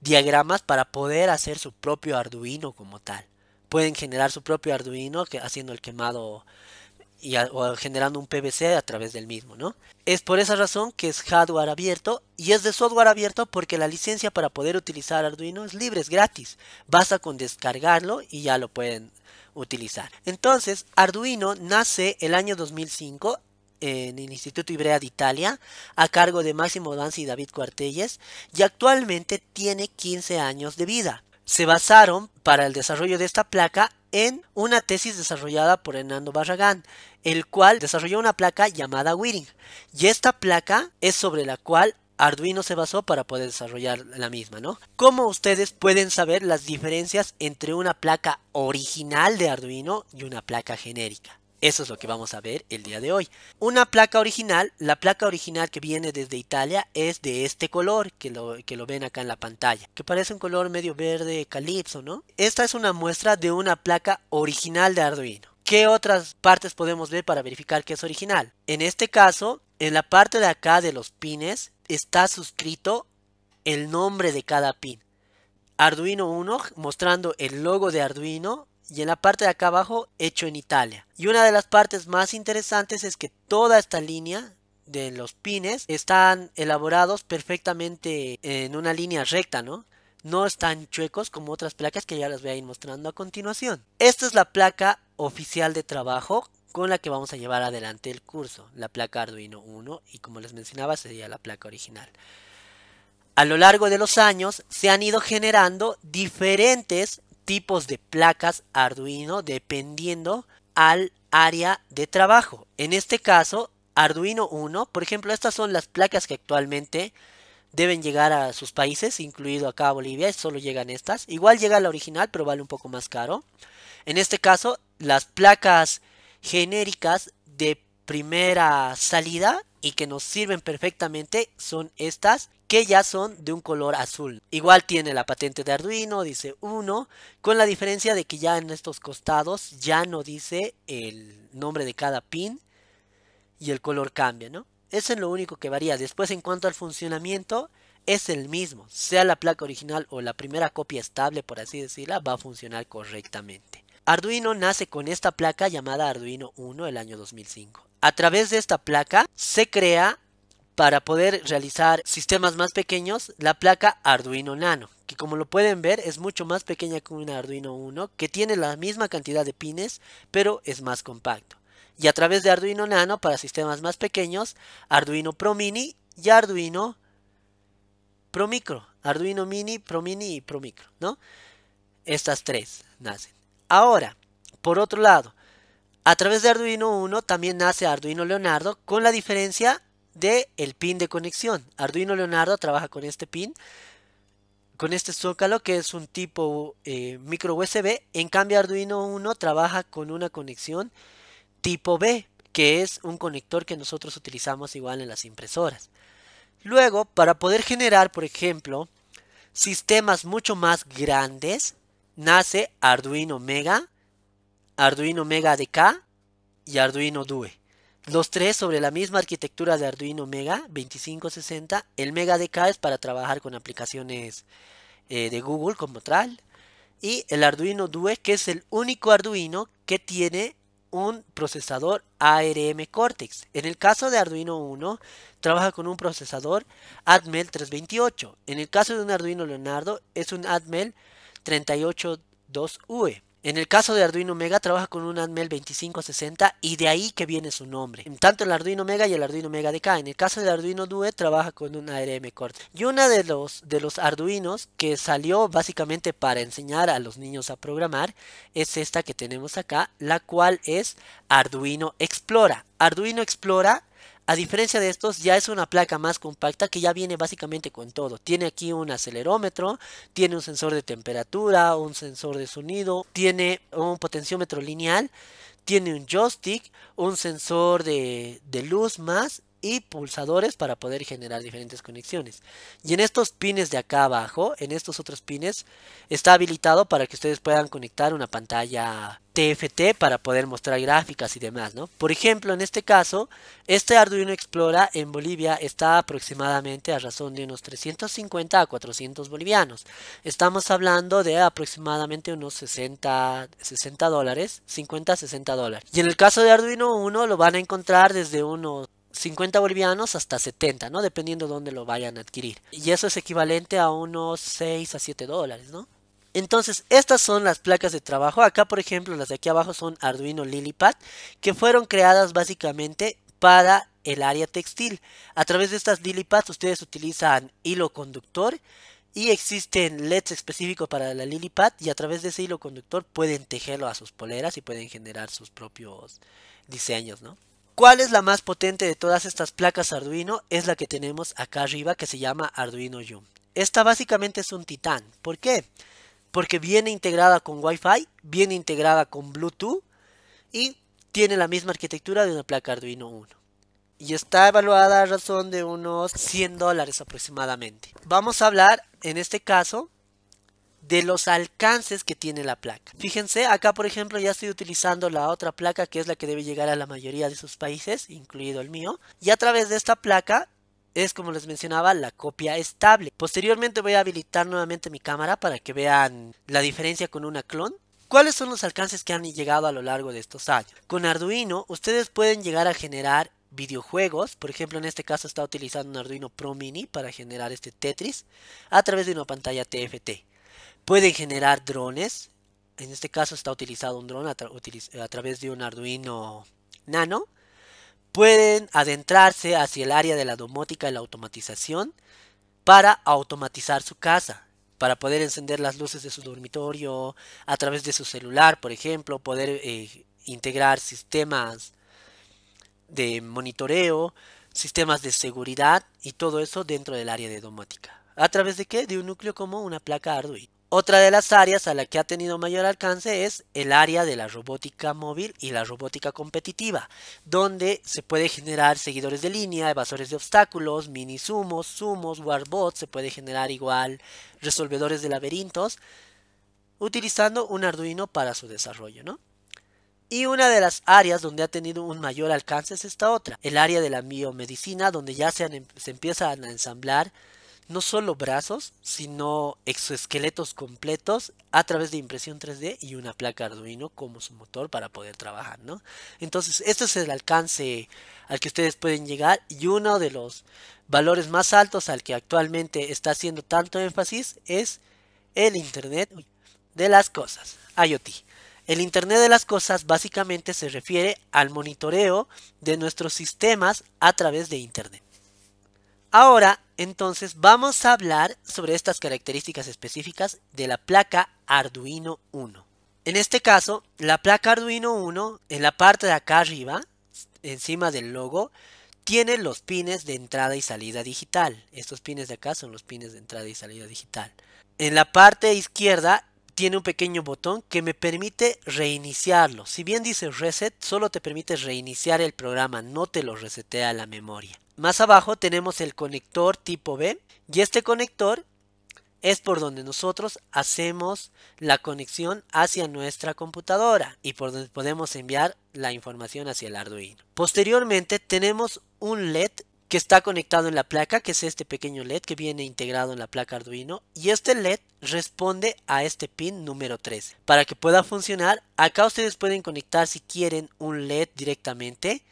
diagramas para poder hacer su propio Arduino como tal. Pueden generar su propio Arduino haciendo el quemado y generando un PVC a través del mismo, ¿no? Es por esa razón que es hardware abierto y es de software abierto porque la licencia para poder utilizar Arduino es libre, es gratis. Basta con descargarlo y ya lo pueden utilizar. Entonces, Arduino nace el año 2005 en el Instituto Ibrea de Italia, a cargo de Máximo Danzi y David Cuartelles, y actualmente tiene 15 años de vida. Se basaron para el desarrollo de esta placa en una tesis desarrollada por Hernando Barragán, el cual desarrolló una placa llamada Wiring. Y esta placa es sobre la cual Arduino se basó para poder desarrollar la misma, ¿no? Como ustedes pueden saber las diferencias entre una placa original de Arduino y una placa genérica? Eso es lo que vamos a ver el día de hoy. Una placa original, la placa original que viene desde Italia es de este color que lo, que lo ven acá en la pantalla, que parece un color medio verde calipso, ¿no? Esta es una muestra de una placa original de Arduino. ¿Qué otras partes podemos ver para verificar que es original? En este caso, en la parte de acá de los pines está suscrito el nombre de cada pin. Arduino 1 mostrando el logo de Arduino y en la parte de acá abajo hecho en Italia. Y una de las partes más interesantes es que toda esta línea de los pines están elaborados perfectamente en una línea recta, ¿no? No están chuecos como otras placas que ya las voy a ir mostrando a continuación. Esta es la placa oficial de trabajo con la que vamos a llevar adelante el curso, la placa Arduino 1 y como les mencionaba sería la placa original. A lo largo de los años se han ido generando diferentes tipos de placas Arduino dependiendo al área de trabajo. En este caso, Arduino 1, por ejemplo, estas son las placas que actualmente deben llegar a sus países, incluido acá Bolivia, solo llegan estas. Igual llega la original, pero vale un poco más caro. En este caso, las placas genéricas de primera salida y que nos sirven perfectamente son estas que ya son de un color azul. Igual tiene la patente de Arduino, dice 1, con la diferencia de que ya en estos costados ya no dice el nombre de cada pin y el color cambia, ¿no? Eso es lo único que varía. Después en cuanto al funcionamiento, es el mismo. Sea la placa original o la primera copia estable, por así decirla, va a funcionar correctamente. Arduino nace con esta placa llamada Arduino 1 el año 2005. A través de esta placa se crea para poder realizar sistemas más pequeños la placa Arduino Nano, que como lo pueden ver es mucho más pequeña que una Arduino 1, que tiene la misma cantidad de pines, pero es más compacto. Y a través de Arduino Nano para sistemas más pequeños, Arduino Pro Mini y Arduino Pro Micro, Arduino Mini, Pro Mini y Pro Micro, ¿no? Estas tres nacen. Ahora, por otro lado, a través de Arduino 1 también nace Arduino Leonardo con la diferencia de el pin de conexión. Arduino Leonardo trabaja con este pin, con este zócalo que es un tipo eh, micro USB. En cambio Arduino 1 trabaja con una conexión tipo B, que es un conector que nosotros utilizamos igual en las impresoras. Luego, para poder generar, por ejemplo, sistemas mucho más grandes, nace Arduino Mega, Arduino Mega DK y Arduino DUE. Los tres sobre la misma arquitectura de Arduino Mega 2560. El Mega DK es para trabajar con aplicaciones eh, de Google como tal. Y el Arduino DUE que es el único Arduino que tiene un procesador ARM Cortex. En el caso de Arduino 1 trabaja con un procesador Atmel 328. En el caso de un Arduino Leonardo es un Atmel 382 v e. En el caso de Arduino Mega trabaja con un Atmel 2560 y de ahí que viene su nombre. Tanto el Arduino Mega y el Arduino Mega DK. En el caso del Arduino Due trabaja con un ARM Corte. Y uno de los, de los Arduinos que salió básicamente para enseñar a los niños a programar es esta que tenemos acá, la cual es Arduino Explora. Arduino Explora a diferencia de estos, ya es una placa más compacta que ya viene básicamente con todo. Tiene aquí un acelerómetro, tiene un sensor de temperatura, un sensor de sonido, tiene un potenciómetro lineal, tiene un joystick, un sensor de, luz más y pulsadores para poder generar diferentes conexiones. Y en estos pines de acá abajo, en estos otros pines, está habilitado para que ustedes puedan conectar una pantalla TFT para poder mostrar gráficas y demás, ¿no? Por ejemplo, en este caso, este Arduino Explora en Bolivia está aproximadamente a razón de unos 350 a 400 bolivianos. Estamos hablando de aproximadamente unos 60, 60 dólares, 50 a 60 dólares. Y en el caso de Arduino 1 lo van a encontrar desde unos 50 bolivianos hasta 70, ¿no? Dependiendo de dónde lo vayan a adquirir. Y eso es equivalente a unos 6 a 7 dólares, ¿no? Entonces, estas son las placas de trabajo. Acá, por ejemplo, las de aquí abajo son Arduino Lilipad, que fueron creadas básicamente para el área textil. A través de estas Lilipads ustedes utilizan hilo conductor y existen LEDs específicos para la Lilipad y a través de ese hilo conductor pueden tejerlo a sus poleras y pueden generar sus propios diseños, ¿no? ¿Cuál es la más potente de todas estas placas Arduino? Es la que tenemos acá arriba que se llama Arduino Uno. Esta básicamente es un titán. ¿Por qué? Porque viene integrada con Wi-Fi, viene integrada con Bluetooth y tiene la misma arquitectura de una placa Arduino 1. Y está evaluada a razón de unos 100 dólares aproximadamente. Vamos a hablar en este caso de los alcances que tiene la placa. Fíjense, acá por ejemplo ya estoy utilizando la otra placa que es la que debe llegar a la mayoría de sus países, incluido el mío. Y a través de esta placa es como les mencionaba la copia estable. Posteriormente voy a habilitar nuevamente mi cámara para que vean la diferencia con una clon. ¿Cuáles son los alcances que han llegado a lo largo de estos años? Con Arduino ustedes pueden llegar a generar videojuegos, por ejemplo en este caso está utilizando un Arduino Pro Mini para generar este Tetris a través de una pantalla TFT. Pueden generar drones. En este caso está utilizado un dron a, través de un Arduino Nano. Pueden adentrarse hacia el área de la domótica y la automatización para automatizar su casa para poder encender las luces de su dormitorio a través de su celular, por ejemplo, poder eh, integrar sistemas de monitoreo, sistemas de seguridad y todo eso dentro del área de domótica. ¿A través de qué? De un núcleo como una placa Arduino. Otra de las áreas a la que ha tenido mayor alcance es el área de la robótica móvil y la robótica competitiva, donde se puede generar seguidores de línea, evasores de obstáculos, mini sumos, sumos, warbots, se puede generar igual resolvedores de laberintos, utilizando un Arduino para su desarrollo, Y una de las áreas donde ha tenido un mayor alcance es esta otra, el área de la biomedicina, donde ya se, em, se empiezan a ensamblar no solo brazos, sino exoesqueletos completos a través de impresión 3D y una placa Arduino como su motor para poder trabajar, ¿no? Entonces, este es el alcance al que ustedes pueden llegar y uno de los valores más altos al que actualmente está haciendo tanto énfasis es el Internet de las Cosas, IoT. El Internet de las Cosas básicamente se refiere al monitoreo de nuestros sistemas a través de Internet. Ahora, entonces, vamos a hablar sobre estas características específicas de la placa Arduino 1. En este caso, la placa Arduino 1, en la parte de acá arriba, encima del logo, tiene los pines de entrada y salida digital. Estos pines de acá son los pines de entrada y salida digital. En la parte izquierda tiene un pequeño botón que me permite reiniciarlo. Si bien dice reset, solo te permite reiniciar el programa, no te lo resetea la memoria. Más abajo tenemos el conector tipo B y este conector es por donde nosotros hacemos la conexión hacia nuestra computadora y por donde podemos enviar la información hacia el Arduino. Posteriormente tenemos un LED que está conectado en la placa, que es este pequeño LED que viene integrado en la placa Arduino. Y este LED responde a este pin número 3. Para que pueda funcionar, acá ustedes pueden conectar si quieren un LED directamente,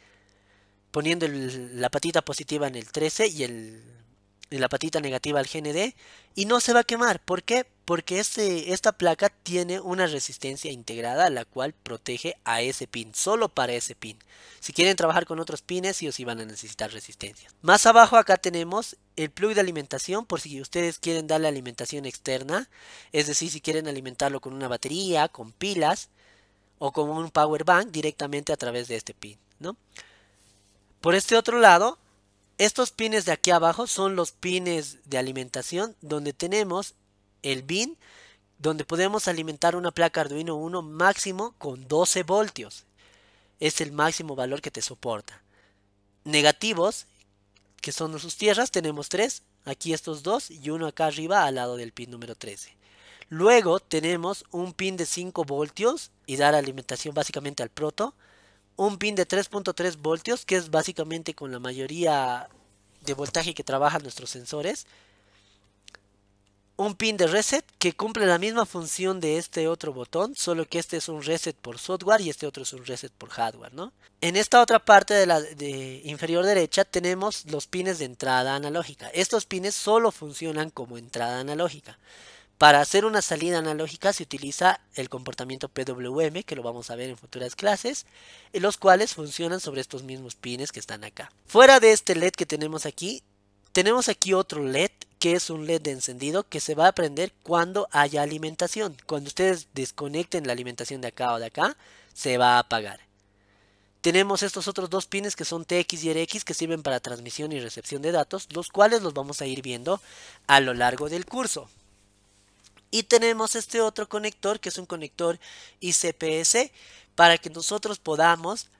poniendo la patita positiva en el 13 y, el, y la patita negativa al GND. Y no se va a quemar, ¿por qué? porque este, esta placa tiene una resistencia integrada la cual protege a ese pin, solo para ese pin. Si quieren trabajar con otros pines sí o sí van a necesitar resistencia. Más abajo acá tenemos el plug de alimentación por si ustedes quieren darle alimentación externa, es decir, si quieren alimentarlo con una batería, con pilas o con un power bank directamente a través de este pin, ¿no? Por este otro lado, estos pines de aquí abajo son los pines de alimentación donde tenemos el bin, donde podemos alimentar una placa Arduino 1 máximo con 12 voltios. Es el máximo valor que te soporta. Negativos, que son sus tierras, tenemos tres. Aquí estos dos y uno acá arriba al lado del pin número 13. Luego tenemos un pin de 5 voltios y dar alimentación básicamente al proto. Un pin de 3.3 voltios que es básicamente con la mayoría de voltaje que trabajan nuestros sensores un pin de reset que cumple la misma función de este otro botón, solo que este es un reset por software y este otro es un reset por hardware, ¿no? En esta otra parte de la inferior derecha tenemos los pines de entrada analógica. Estos pines solo funcionan como entrada analógica. Para hacer una salida analógica se utiliza el comportamiento PWM, que lo vamos a ver en futuras clases, los cuales funcionan sobre estos mismos pines que están acá. Fuera de este LED que tenemos aquí, tenemos aquí otro LED que es un LED de encendido que se va a prender cuando haya alimentación. Cuando ustedes desconecten la alimentación de acá o de acá, se va a apagar. Tenemos estos otros dos pines que son TX y RX que sirven para transmisión y recepción de datos, los cuales los vamos a ir viendo a lo largo del curso. Y tenemos este otro conector que es un conector ICPS para que nosotros podamos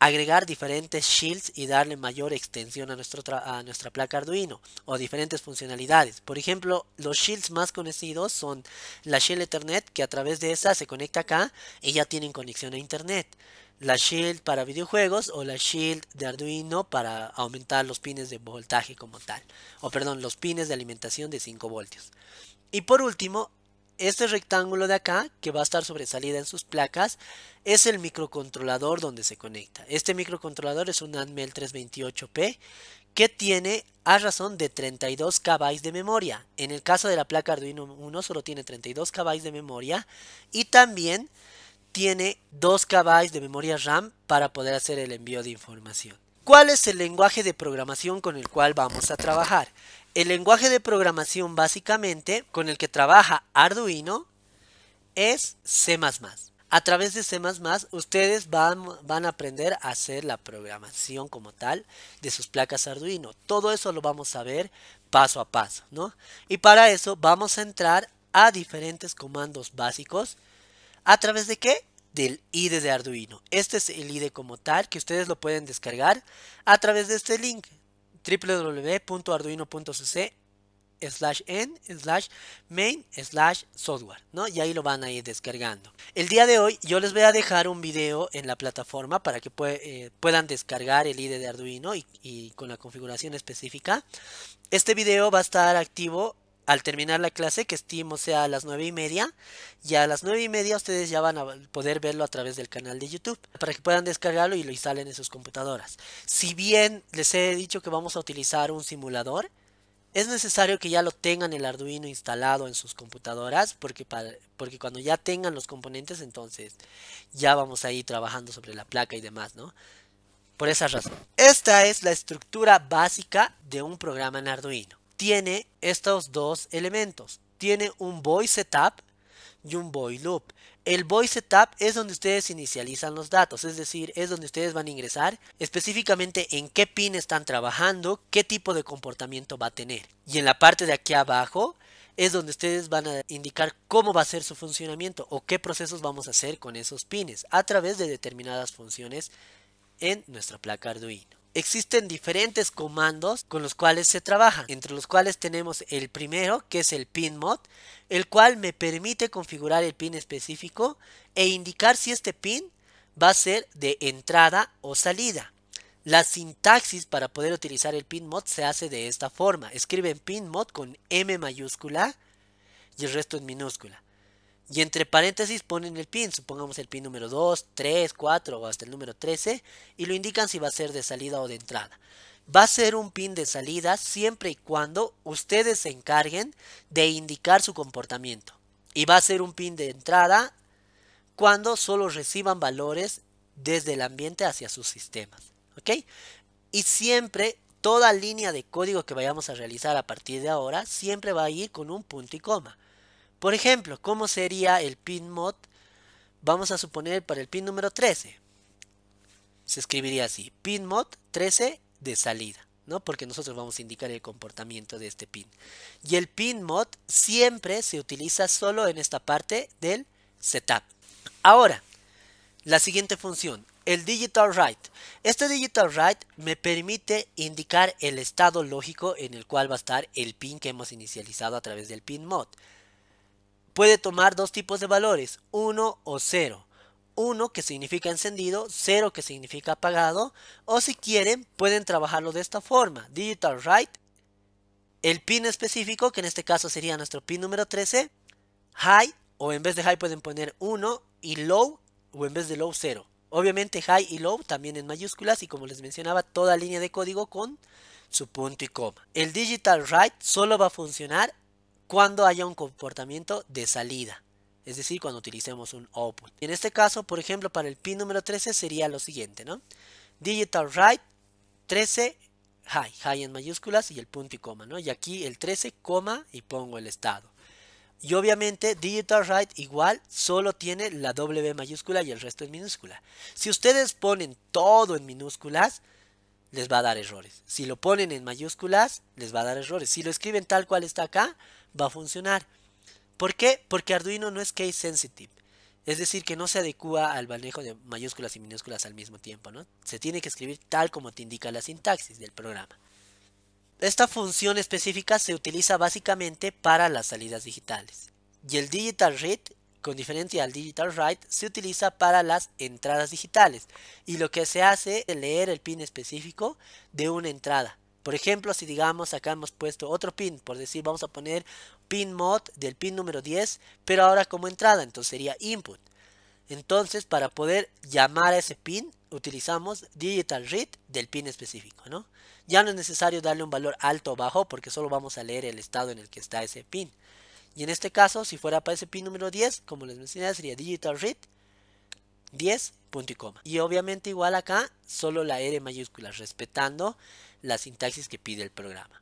agregar diferentes shields y darle mayor extensión a, nuestro a, nuestra placa Arduino o diferentes funcionalidades. Por ejemplo, los shields más conocidos son la shield Ethernet que a través de esa se conecta acá y ya tienen conexión a Internet. La shield para videojuegos o la shield de Arduino para aumentar los pines de voltaje como tal. O perdón, los pines de alimentación de 5 voltios. Y por último, este rectángulo de acá, que va a estar sobresalida en sus placas, es el microcontrolador donde se conecta. Este microcontrolador es un ATMEL 328P que tiene a razón de 32 KB de memoria. En el caso de la placa Arduino 1 solo tiene 32 KB de memoria y también tiene 2 KB de memoria RAM para poder hacer el envío de información. ¿Cuál es el lenguaje de programación con el cual vamos a trabajar? El lenguaje de programación básicamente con el que trabaja Arduino es C++. A través de C++ ustedes van, a aprender a hacer la programación como tal de sus placas Arduino. Todo eso lo vamos a ver paso a paso, ¿no? Y para eso vamos a entrar a diferentes comandos básicos. ¿A través de qué? Del IDE de Arduino. Este es el IDE como tal que ustedes lo pueden descargar a través de este link www.arduino.cc slash en slash main slash software ¿no? y ahí lo van a ir descargando el día de hoy yo les voy a dejar un video en la plataforma para que eh, puedan descargar el IDE de Arduino y, y, con la configuración específica este video va a estar activo al terminar la clase, que estimo sea a las 9 y media, y a las 9 y media ustedes ya van a poder verlo a través del canal de YouTube, para que puedan descargarlo y lo instalen en sus computadoras. Si bien les he dicho que vamos a utilizar un simulador, es necesario que ya lo tengan el Arduino instalado en sus computadoras porque, porque cuando ya tengan los componentes entonces ya vamos a ir trabajando sobre la placa y demás, ¿no? Por esa razón. Esta es la estructura básica de un programa en Arduino tiene estos dos elementos. Tiene un void setup y un void loop. El void setup es donde ustedes inicializan los datos, es decir, es donde ustedes van a ingresar específicamente en qué pin están trabajando, qué tipo de comportamiento va a tener. Y en la parte de aquí abajo es donde ustedes van a indicar cómo va a ser su funcionamiento o qué procesos vamos a hacer con esos pines a través de determinadas funciones en nuestra placa Arduino. Existen diferentes comandos con los cuales se trabaja, entre los cuales tenemos el primero que es el pin mod, el cual me permite configurar el pin específico e indicar si este pin va a ser de entrada o salida. La sintaxis para poder utilizar el pin mod se hace de esta forma. Escriben pin mod con M mayúscula y el resto en minúscula. Y entre paréntesis ponen el pin, supongamos el pin número 2, 3, 4 o hasta el número 13 y lo indican si va a ser de salida o de entrada. Va a ser un pin de salida siempre y cuando ustedes se encarguen de indicar su comportamiento. Y va a ser un pin de entrada cuando solo reciban valores desde el ambiente hacia sus sistemas. ¿Ok? Y siempre, toda línea de código que vayamos a realizar a partir de ahora, siempre va a ir con un punto y coma. Por ejemplo, ¿cómo sería el pin mod? Vamos a suponer para el pin número 13. Se escribiría así, pin mod 13 de salida, ¿no? Porque nosotros vamos a indicar el comportamiento de este pin. Y el pin mod siempre se utiliza solo en esta parte del setup. Ahora, la siguiente función, el digital write. Este digital write me permite indicar el estado lógico en el cual va a estar el pin que hemos inicializado a través del pin mod. Puede tomar dos tipos de valores, 1 o 0. 1 que significa encendido, 0 que significa apagado, o si quieren pueden trabajarlo de esta forma, digital write, el pin específico, que en este caso sería nuestro pin número 13, high, o en vez de high pueden poner 1, y low, o en vez de low 0. Obviamente high y low también en mayúsculas y como les mencionaba toda línea de código con su punto y coma. El digital write solo va a funcionar cuando haya un comportamiento de salida, es decir, cuando utilicemos un output. En este caso, por ejemplo, para el pin número 13 sería lo siguiente, ¿no? Digital write 13 high, high en mayúsculas y el punto y coma, ¿no? Y aquí el 13, coma y pongo el estado. Y obviamente digital write igual solo tiene la W mayúscula y el resto en minúscula. Si ustedes ponen todo en minúsculas, les va a dar errores. Si lo ponen en mayúsculas, les va a dar errores. Si lo escriben tal cual está acá, va a funcionar. ¿Por qué? Porque Arduino no es case sensitive. Es decir, que no se adecúa al manejo de mayúsculas y minúsculas al mismo tiempo, ¿no? Se tiene que escribir tal como te indica la sintaxis del programa. Esta función específica se utiliza básicamente para las salidas digitales. Y el digital read, con diferencia al digital write, se utiliza para las entradas digitales. Y lo que se hace es leer el pin específico de una entrada. Por ejemplo, si digamos acá hemos puesto otro pin, por decir vamos a poner pin mod del pin número 10, pero ahora como entrada, entonces sería input. Entonces, para poder llamar a ese pin, utilizamos digital read del pin específico, ¿no? Ya no es necesario darle un valor alto o bajo porque solo vamos a leer el estado en el que está ese pin. Y en este caso, si fuera para ese pin número 10, como les mencioné, sería digital read 10 punto y coma. Y obviamente igual acá, solo la R mayúscula, respetando la sintaxis que pide el programa.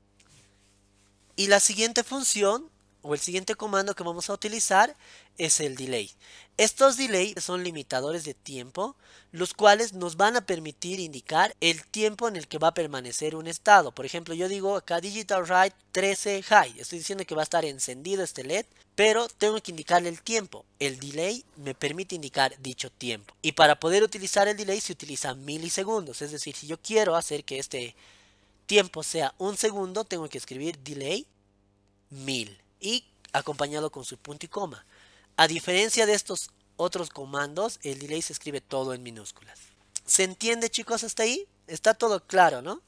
Y la siguiente función o el siguiente comando que vamos a utilizar es el delay. Estos delay son limitadores de tiempo, los cuales nos van a permitir indicar el tiempo en el que va a permanecer un estado. Por ejemplo, yo digo acá digital write 13 high, estoy diciendo que va a estar encendido este LED, pero tengo que indicarle el tiempo. El delay me permite indicar dicho tiempo. Y para poder utilizar el delay se utiliza milisegundos, es decir, si yo quiero hacer que este tiempo sea un segundo, tengo que escribir delay 1000 y acompañado con su punto y coma. A diferencia de estos otros comandos, el delay se escribe todo en minúsculas. ¿Se entiende chicos hasta ahí? Está todo claro, ¿no?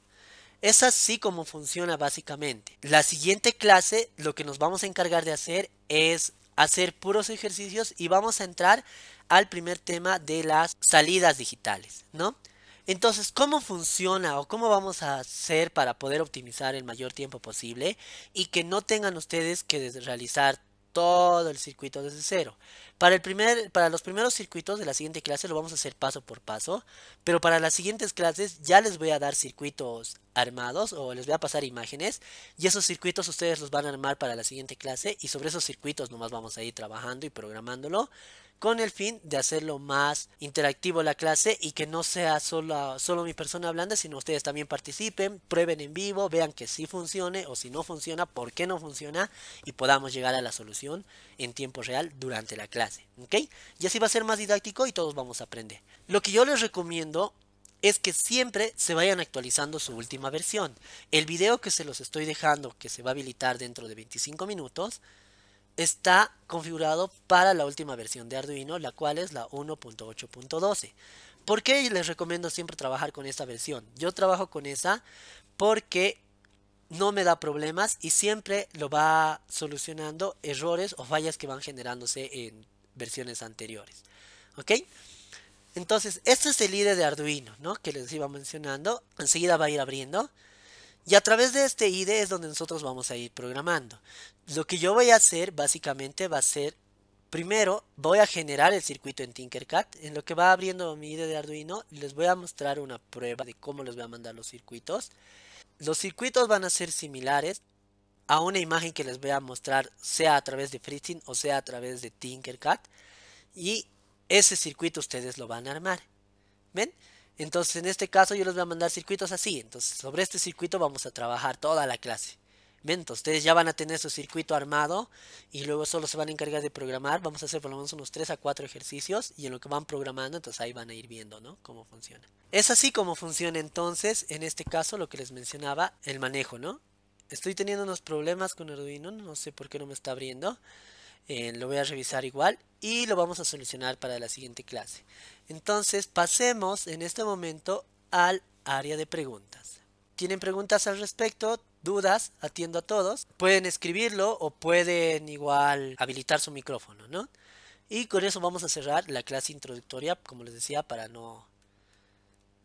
Es así como funciona básicamente. La siguiente clase lo que nos vamos a encargar de hacer es hacer puros ejercicios y vamos a entrar al primer tema de las salidas digitales, ¿no? Entonces, ¿cómo funciona o cómo vamos a hacer para poder optimizar el mayor tiempo posible y que no tengan ustedes que realizar todo el circuito desde cero. Para, el primer, para los primeros circuitos de la siguiente clase lo vamos a hacer paso por paso, pero para las siguientes clases ya les voy a dar circuitos armados o les voy a pasar imágenes y esos circuitos ustedes los van a armar para la siguiente clase y sobre esos circuitos nomás vamos a ir trabajando y programándolo con el fin de hacerlo más interactivo la clase y que no sea solo, solo mi persona hablando, sino ustedes también participen, prueben en vivo, vean que si sí funcione o si no funciona, por qué no funciona y podamos llegar a la solución en tiempo real durante la clase. ¿Ok? Y así va a ser más didáctico y todos vamos a aprender. Lo que yo les recomiendo es que siempre se vayan actualizando su última versión. El video que se los estoy dejando, que se va a habilitar dentro de 25 minutos, está configurado para la última versión de Arduino, la cual es la 1.8.12. ¿Por qué les recomiendo siempre trabajar con esta versión? Yo trabajo con esa porque no me da problemas y siempre lo va solucionando errores o fallas que van generándose en versiones anteriores. ¿Ok? Entonces, este es el IDE de Arduino, Que les iba mencionando. Enseguida va a ir abriendo. Y a través de este IDE es donde nosotros vamos a ir programando. Lo que yo voy a hacer básicamente va a ser, primero voy a generar el circuito en Tinkercad. En lo que va abriendo mi IDE de Arduino, les voy a mostrar una prueba de cómo les voy a mandar los circuitos. Los circuitos van a ser similares a una imagen que les voy a mostrar, sea a través de Fritzing o sea a través de Tinkercad. Y ese circuito ustedes lo van a armar. ¿Ven? Entonces, en este caso yo les voy a mandar circuitos así. Entonces, sobre este circuito vamos a trabajar toda la clase. ¿Ven? ustedes ya van a tener su circuito armado y luego solo se van a encargar de programar. Vamos a hacer por lo menos unos 3 a 4 ejercicios y en lo que van programando, entonces ahí van a ir viendo ¿no? cómo funciona. Es así como funciona entonces, en este caso, lo que les mencionaba, el manejo, ¿no? Estoy teniendo unos problemas con Arduino, no sé por qué no me está abriendo. Eh, lo voy a revisar igual y lo vamos a solucionar para la siguiente clase. Entonces pasemos en este momento al área de preguntas. ¿Tienen preguntas al respecto? ¿Dudas? Atiendo a todos. Pueden escribirlo o pueden igual habilitar su micrófono, ¿no? Y con eso vamos a cerrar la clase introductoria, como les decía, para no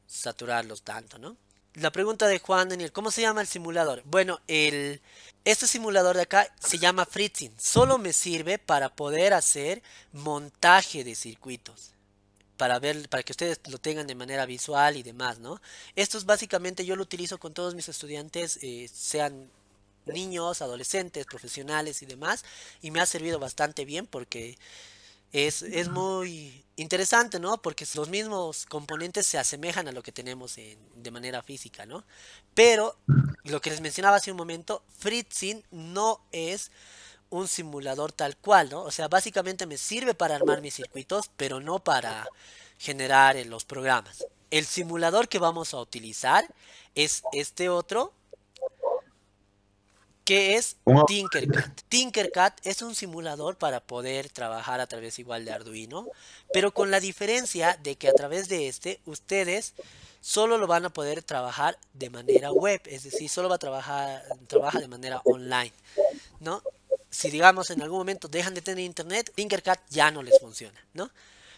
saturarlos tanto, ¿no? la pregunta de Juan Daniel, ¿cómo se llama el simulador? Bueno, el, este simulador de acá se llama Fritzing. Solo me sirve para poder hacer montaje de circuitos. Para, ver, para que ustedes lo tengan de manera visual y demás, ¿no? Esto es básicamente yo lo utilizo con todos mis estudiantes, eh, sean niños, adolescentes, profesionales y demás. Y me ha servido bastante bien porque es, muy interesante, ¿no? Porque los mismos componentes se asemejan a lo que tenemos de manera física, ¿no? Pero lo que les mencionaba hace un momento, Fritzing no es un simulador tal cual, ¿no? O sea, básicamente me sirve para armar mis circuitos, pero no para generar los programas. El simulador que vamos a utilizar es este otro, que es Tinkercad. Tinkercad es un simulador para poder trabajar a través igual de Arduino, pero con la diferencia de que a través de este ustedes solo lo van a poder trabajar de manera web, es decir, solo va a trabajar trabaja de manera online, ¿no? Si digamos en algún momento dejan de tener internet, Tinkercad ya no les funciona, ¿no?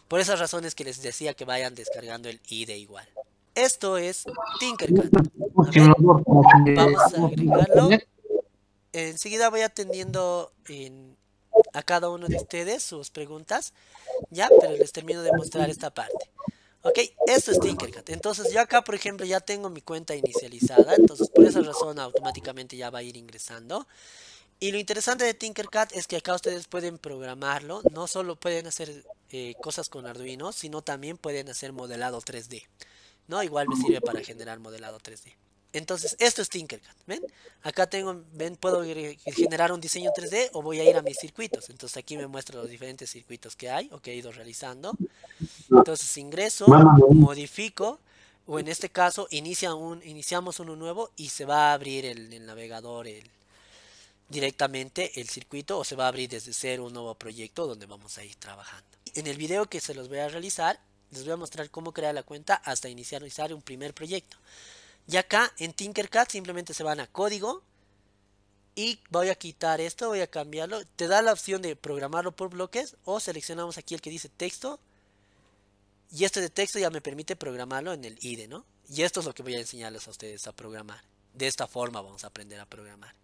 Por esas razones que les decía que vayan descargando el IDE igual. Esto es Tinkercad. vamos a agregarlo enseguida voy atendiendo a cada uno de ustedes sus preguntas, ya, pero les termino de mostrar esta parte. Ok, esto es Tinkercad. Entonces yo acá, por ejemplo, ya tengo mi cuenta inicializada, entonces por esa razón automáticamente ya va a ir ingresando. Y lo interesante de Tinkercad es que acá ustedes pueden programarlo, no solo pueden hacer eh, cosas con Arduino, sino también pueden hacer modelado 3D. ¿no? Igual me sirve para generar modelado 3D. Entonces, esto es Tinkercad, ¿ven? Acá tengo, ¿ven? Puedo generar un diseño 3D o voy a ir a mis circuitos. Entonces, aquí me muestra los diferentes circuitos que hay o que he ido realizando. Entonces, ingreso, modifico, o en este caso, inicia un, iniciamos uno nuevo y se va a abrir el, el navegador directamente el circuito o se va a abrir desde cero un nuevo proyecto donde vamos a ir trabajando. En el video que se los voy a realizar, les voy a mostrar cómo crear la cuenta hasta iniciar un primer proyecto. Y acá en Tinkercad simplemente se van a código y voy a quitar esto, voy a cambiarlo. Te da la opción de programarlo por bloques o seleccionamos aquí el que dice texto. Y este de texto ya me permite programarlo en el IDE, ¿no? Y esto es lo que voy a enseñarles a ustedes a programar. De esta forma vamos a aprender a programar.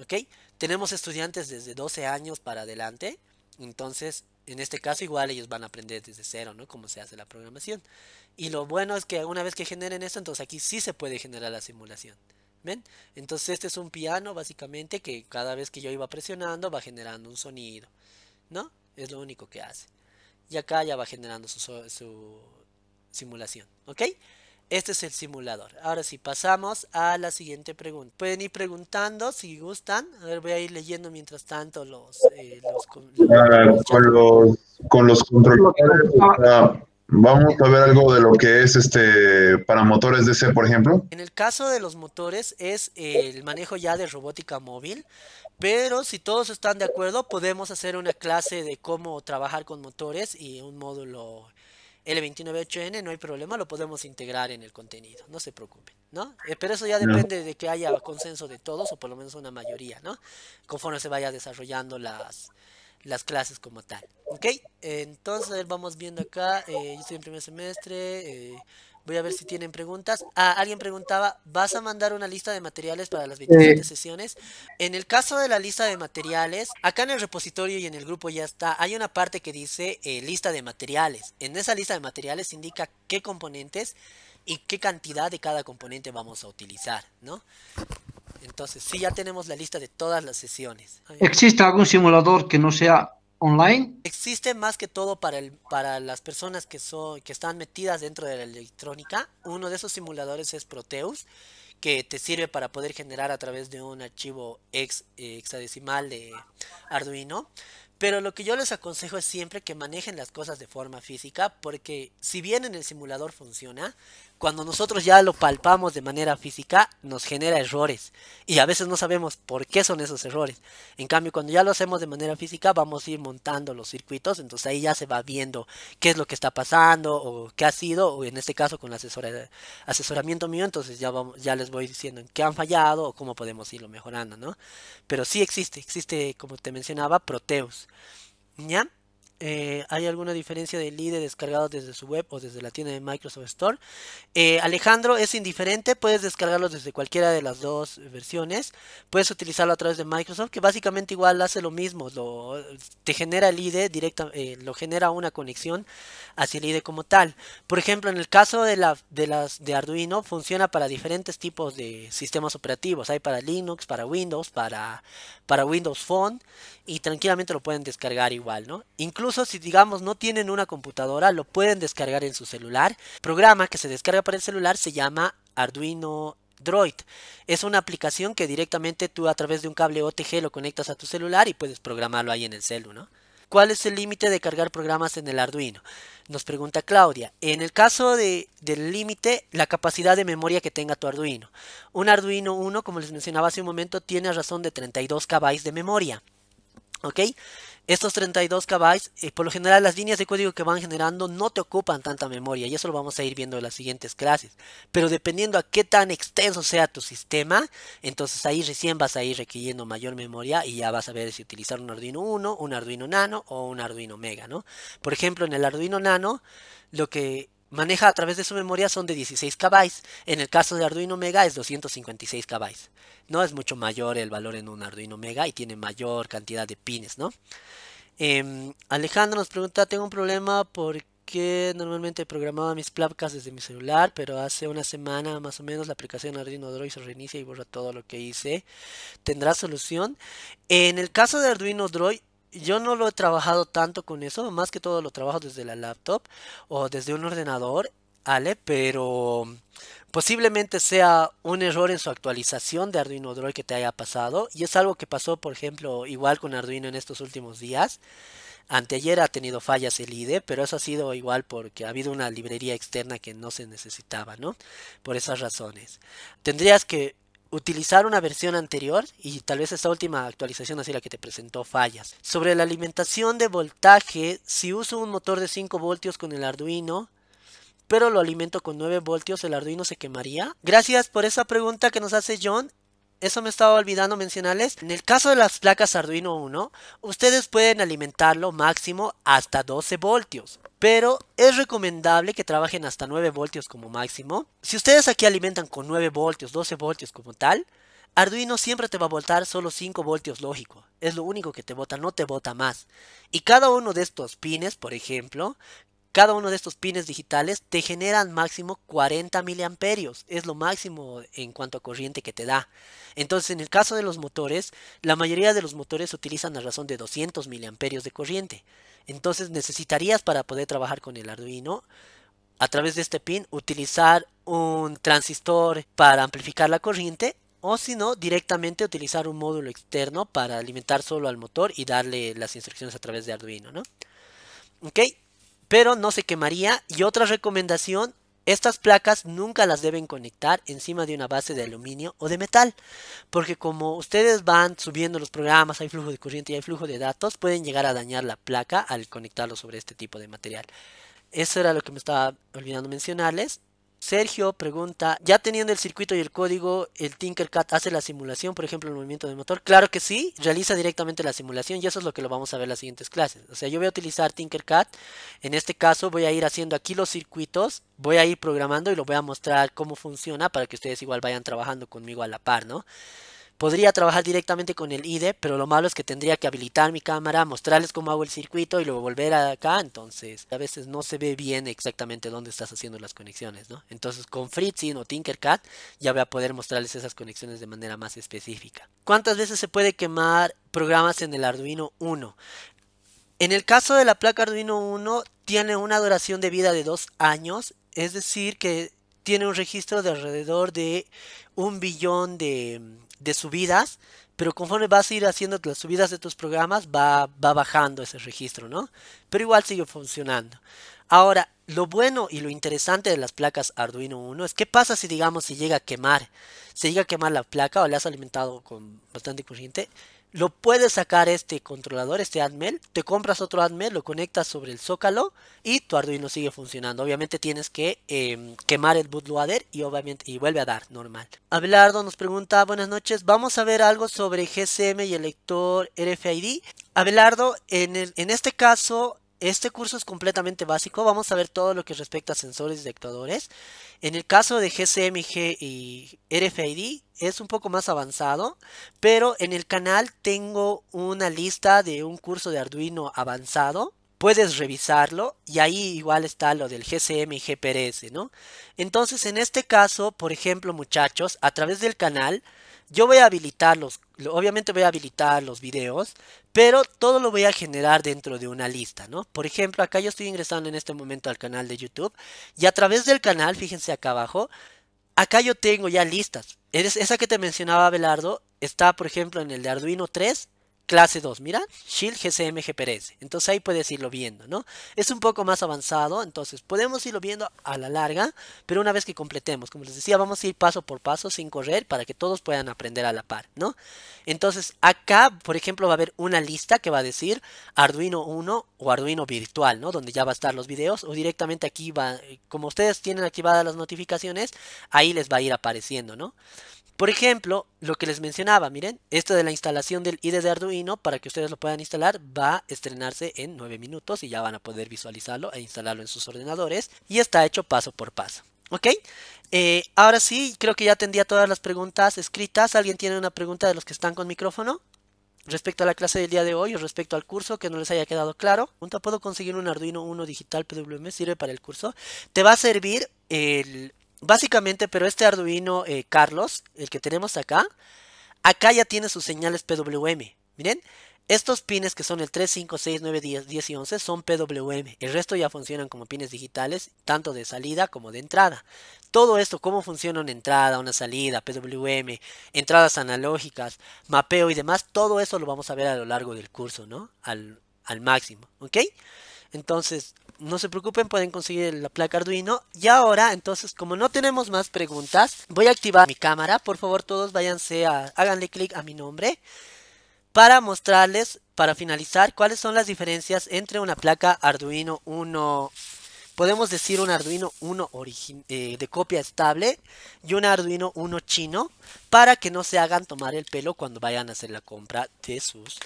¿Ok? Tenemos estudiantes desde 12 años para adelante entonces, en este caso igual ellos van a aprender desde cero, ¿no? Cómo se hace la programación. Y lo bueno es que una vez que generen esto, entonces aquí sí se puede generar la simulación. ¿Ven? Entonces este es un piano básicamente que cada vez que yo iba presionando va generando un sonido. ¿No? Es lo único que hace. Y acá ya va generando su, su simulación. ¿Ok? Este es el simulador. Ahora sí, pasamos a la siguiente pregunta. Pueden ir preguntando si gustan. A ver, voy a ir leyendo mientras tanto los... Eh, ah, con, los con controladores, vamos a ver algo de lo que es este para motores DC, por ejemplo. En el caso de los motores es el manejo ya de robótica móvil. Pero si todos están de acuerdo, podemos hacer una clase de cómo trabajar con motores y un módulo l 298 N no hay problema, lo podemos integrar en el contenido, no se preocupen, ¿no? Eh, pero eso ya depende de que haya consenso de todos o por lo menos una mayoría, ¿no? Conforme se vaya desarrollando las, las clases como tal, ¿ok? Entonces vamos viendo acá, eh, yo estoy en primer semestre, eh, Voy a ver si tienen preguntas. Ah, alguien preguntaba, ¿vas a mandar una lista de materiales para las 27 sesiones? En el caso de la lista de materiales, acá en el repositorio y en el grupo ya está, hay una parte que dice eh, lista de materiales. En esa lista de materiales indica qué componentes y qué cantidad de cada componente vamos a utilizar, ¿no? Entonces, sí, ya tenemos la lista de todas las sesiones. ¿Existe algún simulador que no sea online. Existe más que todo para, el, para las personas que, son, que están metidas dentro de la electrónica. Uno de esos simuladores es Proteus, que te sirve para poder generar a través de un archivo ex, eh, hexadecimal de Arduino. Pero lo que yo les aconsejo es siempre que manejen las cosas de forma física, porque si bien en el simulador funciona, cuando nosotros ya lo palpamos de manera física, nos genera errores. Y a veces no sabemos por qué son esos errores. En cambio, cuando ya lo hacemos de manera física, vamos a ir montando los circuitos. Entonces ahí ya se va viendo qué es lo que está pasando o qué ha sido. O en este caso con el asesoramiento mío, entonces ya, vamos, ya les voy diciendo en qué han fallado o cómo podemos irlo mejorando, ¿no? Pero sí existe, existe, como te mencionaba, Proteus. ¿Ya? Eh, hay alguna diferencia del IDE descargado desde su web o desde la tienda de Microsoft Store. Eh, Alejandro, es indiferente, puedes descargarlo desde cualquiera de las dos versiones. Puedes utilizarlo a través de Microsoft, que básicamente igual hace lo mismo, lo, te genera el IDE eh, lo genera una conexión hacia el IDE como tal. Por ejemplo, en el caso de, la, de, las, de Arduino, funciona para diferentes tipos de sistemas operativos. Hay para Linux, para Windows, para, para Windows Phone, y tranquilamente lo pueden descargar igual, ¿no? Incluso incluso si digamos no tienen una computadora, lo pueden descargar en su celular. El programa que se descarga para el celular se llama Arduino Droid. Es una aplicación que directamente tú a través de un cable OTG lo conectas a tu celular y puedes programarlo ahí en el celular. ¿Cuál es el límite de cargar programas en el Arduino? Nos pregunta Claudia. En el caso de, del límite, la capacidad de memoria que tenga tu Arduino. Un Arduino 1, como les mencionaba hace un momento, tiene razón de 32 KB de memoria. ¿Ok? Estos 32 KB, eh, por lo general las líneas de código que van generando no te ocupan tanta memoria y eso lo vamos a ir viendo en las siguientes clases. Pero dependiendo a qué tan extenso sea tu sistema, entonces ahí recién vas a ir requiriendo mayor memoria y ya vas a ver si utilizar un Arduino 1, un Arduino Nano o un Arduino Mega, ¿no? Por ejemplo, en el Arduino Nano, lo que maneja a través de su memoria son de 16 KB. En el caso de Arduino Mega es 256 KB. No es mucho mayor el valor en un Arduino Mega y tiene mayor cantidad de pines, ¿no? Em, Alejandro nos pregunta, tengo un problema porque normalmente programaba mis placas desde mi celular, pero hace una semana más o menos la aplicación Arduino Droid se reinicia y borra todo lo que hice. ¿Tendrá solución? En el caso de Arduino Droid yo no lo he trabajado tanto con eso, más que todo lo trabajo desde la laptop o desde un ordenador, Ale, pero posiblemente sea un error en su actualización de Arduino Droid que te haya pasado. Y es algo que pasó, por ejemplo, igual con Arduino en estos últimos días. Anteayer ha tenido fallas el IDE, pero eso ha sido igual porque ha habido una librería externa que no se necesitaba, ¿no? Por esas razones. Tendrías que utilizar una versión anterior y tal vez esta última actualización así la que te presentó fallas. Sobre la alimentación de voltaje, si uso un motor de 5 voltios con el Arduino, pero lo alimento con 9 voltios, el Arduino se quemaría. Gracias por esa pregunta que nos hace John eso me estaba olvidando mencionarles. En el caso de las placas Arduino 1, ustedes pueden alimentarlo máximo hasta 12 voltios. Pero es recomendable que trabajen hasta 9 voltios como máximo. Si ustedes aquí alimentan con 9 voltios, 12 voltios como tal, Arduino siempre te va a botar solo 5 voltios lógico. Es lo único que te bota, no te bota más. Y cada uno de estos pines, por ejemplo, cada uno de estos pines digitales te generan máximo 40 miliamperios, es lo máximo en cuanto a corriente que te da. Entonces, en el caso de los motores, la mayoría de los motores utilizan a razón de 200 miliamperios de corriente. Entonces, necesitarías para poder trabajar con el Arduino a través de este pin utilizar un transistor para amplificar la corriente o si no directamente utilizar un módulo externo para alimentar solo al motor y darle las instrucciones a través de Arduino, Ok, pero no se quemaría. Y otra recomendación, estas placas nunca las deben conectar encima de una base de aluminio o de metal, porque como ustedes van subiendo los programas, hay flujo de corriente y hay flujo de datos, pueden llegar a dañar la placa al conectarlo sobre este tipo de material. Eso era lo que me estaba olvidando mencionarles. Sergio pregunta, ¿ya teniendo el circuito y el código, el Tinkercad hace la simulación, por ejemplo, el movimiento del motor? Claro que sí, realiza directamente la simulación y eso es lo que lo vamos a ver en las siguientes clases. O sea, yo voy a utilizar Tinkercad, en este caso voy a ir haciendo aquí los circuitos, voy a ir programando y lo voy a mostrar cómo funciona para que ustedes igual vayan trabajando conmigo a la par, ¿no? Podría trabajar directamente con el IDE, pero lo malo es que tendría que habilitar mi cámara, mostrarles cómo hago el circuito y luego volver acá. Entonces, a veces no se ve bien exactamente dónde estás haciendo las conexiones, ¿no? Entonces, con Fritzing o Tinkercad ya voy a poder mostrarles esas conexiones de manera más específica. ¿Cuántas veces se puede quemar programas en el Arduino 1? En el caso de la placa Arduino 1, tiene una duración de vida de dos años, es decir, que tiene un registro de alrededor de un billón de, de subidas, pero conforme vas a ir haciendo las subidas de tus programas, va, va bajando ese registro, ¿no? Pero igual sigue funcionando. Ahora, lo bueno y lo interesante de las placas Arduino 1 es qué pasa si, digamos, si llega a quemar, Si llega a quemar la placa o le has alimentado con bastante corriente, lo puedes sacar este controlador, este AdMel, te compras otro AdMel, lo conectas sobre el zócalo y tu Arduino sigue funcionando. Obviamente tienes que em, quemar el bootloader y obviamente y vuelve a dar normal. Abelardo nos pregunta, buenas noches, vamos a ver algo sobre GCM y el lector RFID. Abelardo, en, en este caso este curso es completamente básico, vamos a ver todo lo que respecta a sensores y actuadores. En el caso de GCMG y RFID es un poco más avanzado, pero en el canal tengo una lista de un curso de Arduino avanzado. Puedes revisarlo y ahí igual está lo del GCM y GPRS, ¿no? Entonces, en este caso, por ejemplo, muchachos, a través del canal yo voy a habilitar los, obviamente voy a habilitar los videos, pero todo lo voy a generar dentro de una lista, ¿no? Por ejemplo, acá yo estoy ingresando en este momento al canal de YouTube y a través del canal, fíjense acá abajo, acá yo tengo ya listas. Esa que te mencionaba, Belardo, está, por ejemplo, en el de Arduino 3 clase 2, mira, Shield GCM GPRS. Entonces ahí puedes irlo viendo, ¿no? Es un poco más avanzado, entonces podemos irlo viendo a la larga, pero una vez que completemos, como les decía, vamos a ir paso por paso sin correr para que todos puedan aprender a la par, ¿no? Entonces acá, por ejemplo, va a haber una lista que va a decir Arduino 1 o Arduino virtual, ¿no? Donde ya va a estar los videos o directamente aquí va, como ustedes tienen activadas las notificaciones, ahí les va a ir apareciendo, ¿no? Por ejemplo, lo que les mencionaba, miren, esto de la instalación del IDE de Arduino, para que ustedes lo puedan instalar, va a estrenarse en 9 minutos y ya van a poder visualizarlo e instalarlo en sus ordenadores. Y está hecho paso por paso. ¿Ok? Eh, ahora sí, creo que ya tendría todas las preguntas escritas. ¿Alguien tiene una pregunta de los que están con micrófono? Respecto a la clase del día de hoy o respecto al curso que no les haya quedado claro, ¿puedo conseguir un Arduino 1 digital PWM? ¿Sirve para el curso? Te va a servir el, Básicamente, pero este Arduino eh, Carlos, el que tenemos acá, acá ya tiene sus señales PWM. Miren, estos pines que son el 3, 5, 6, 9, 10, 10 y 11 son PWM. El resto ya funcionan como pines digitales, tanto de salida como de entrada. Todo esto, cómo funciona una entrada, una salida, PWM, entradas analógicas, mapeo y demás, todo eso lo vamos a ver a lo largo del curso, ¿no? al máximo, ¿ok? Entonces, no se preocupen, pueden conseguir la placa Arduino. Y ahora, entonces, como no tenemos más preguntas, voy a activar mi cámara. Por favor, todos váyanse a, háganle clic a mi nombre para mostrarles, para finalizar, cuáles son las diferencias entre una placa Arduino 1 podemos decir un Arduino 1 eh, de copia estable y un Arduino 1 chino para que no se hagan tomar el pelo cuando vayan a hacer la compra de sus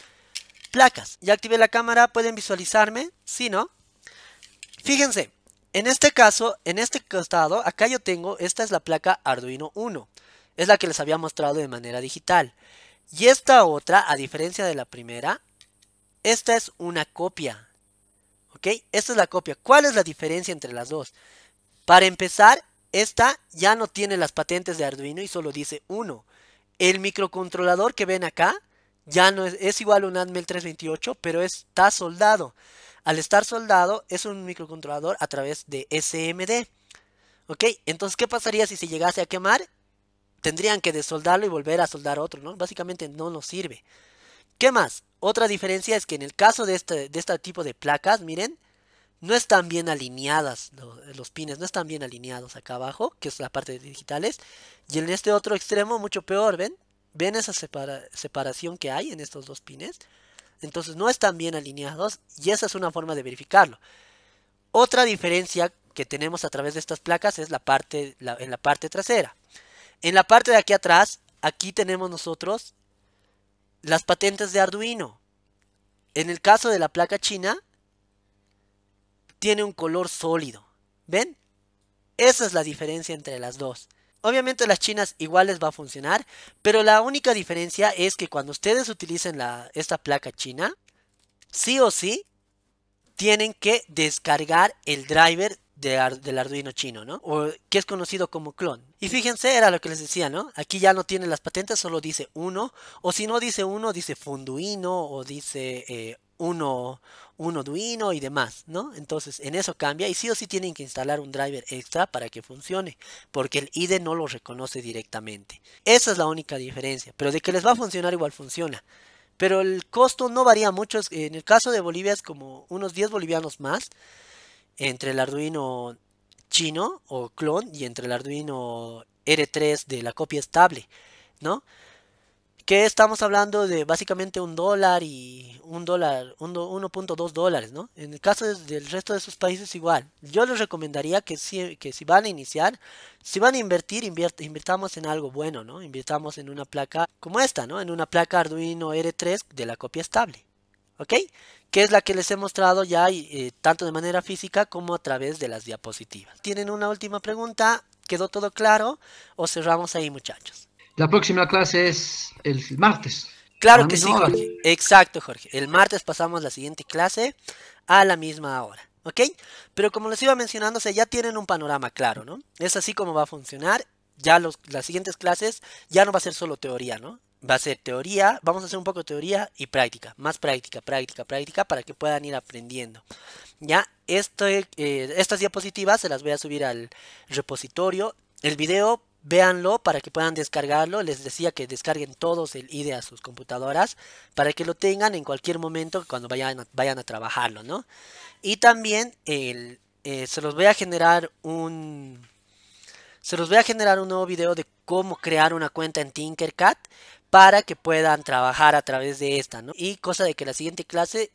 placas. Ya activé la cámara, pueden visualizarme, si no. Fíjense, en este caso, en este costado, acá yo tengo, esta es la placa Arduino 1. Es la que les había mostrado de manera digital. Y esta otra, a diferencia de la primera, esta es una copia. ¿Ok? Esta es la copia. ¿Cuál es la diferencia entre las dos? Para empezar, esta ya no tiene las patentes de Arduino y solo dice 1. El microcontrolador que ven acá ya no es, igual a un atmega 328, pero está soldado. Al estar soldado es un microcontrolador a través de SMD. ¿Ok? Entonces, ¿qué pasaría si se llegase a quemar? Tendrían que desoldarlo y volver a soldar otro, ¿no? Básicamente no nos sirve. ¿Qué más? Otra diferencia es que en el caso de este, de este tipo de placas, miren, no están bien alineadas los, pines, no están bien alineados acá abajo, que es la parte de digitales. Y en este otro extremo, mucho peor, ¿ven? ¿Ven esa separación que hay en estos dos pines? Entonces no están bien alineados y esa es una forma de verificarlo. Otra diferencia que tenemos a través de estas placas es la parte, en la parte trasera. En la parte de aquí atrás, aquí tenemos nosotros las patentes de Arduino. En el caso de la placa china, tiene un color sólido. ¿Ven? Esa es la diferencia entre las dos. Obviamente las chinas igual les va a funcionar, pero la única diferencia es que cuando ustedes utilicen la, esta placa china, sí o sí tienen que descargar el driver del Arduino chino, ¿no? O que es conocido como clon. Y fíjense, era lo que les decía, ¿no? Aquí ya no tiene las patentes, solo dice uno, o si no dice uno, dice Funduino o dice eh, uno, un Arduino y demás, ¿no? Entonces en eso cambia y sí o sí tienen que instalar un driver extra para que funcione, porque el IDE no lo reconoce directamente. Esa es la única diferencia, pero de que les va a funcionar igual funciona. Pero el costo no varía mucho, en el caso de Bolivia es como unos 10 bolivianos más entre el Arduino chino o clon y entre el Arduino R3 de la copia estable, ¿no? que estamos hablando de básicamente un dólar y un dólar, 1.2 dólares, ¿no? En el caso del resto de sus países igual. Yo les recomendaría que si, que si van a iniciar, si van a invertir, invirtamos en algo bueno, ¿no? Invirtamos en una placa como esta, ¿no? En una placa Arduino R3 de la copia estable, ¿ok? Que es la que les he mostrado ya eh, tanto de manera física como a través de las diapositivas. ¿Tienen una última pregunta? ¿Quedó todo claro? ¿O cerramos ahí muchachos? La próxima clase es el martes. Claro que sí, Jorge. Exacto, Jorge. El martes pasamos la siguiente clase a la misma hora. ¿Ok? Pero como les iba mencionando, se ya tienen un panorama claro, ¿no? Es así como va a funcionar. Ya los, las siguientes clases ya no va a ser solo teoría, ¿no? va a ser teoría, vamos a hacer un poco de teoría y práctica, más práctica, práctica, práctica, para que puedan ir aprendiendo. Ya, Esto, eh, estas diapositivas se las voy a subir al repositorio. El video véanlo para que puedan descargarlo. Les decía que descarguen todos el IDE a sus computadoras para que lo tengan en cualquier momento cuando vayan a, vayan a trabajarlo, ¿no? Y también eh, se los voy a generar un... Se los voy a generar un nuevo video de cómo crear una cuenta en Tinkercad para que puedan trabajar a través de esta, ¿no? Y cosa de que la siguiente clase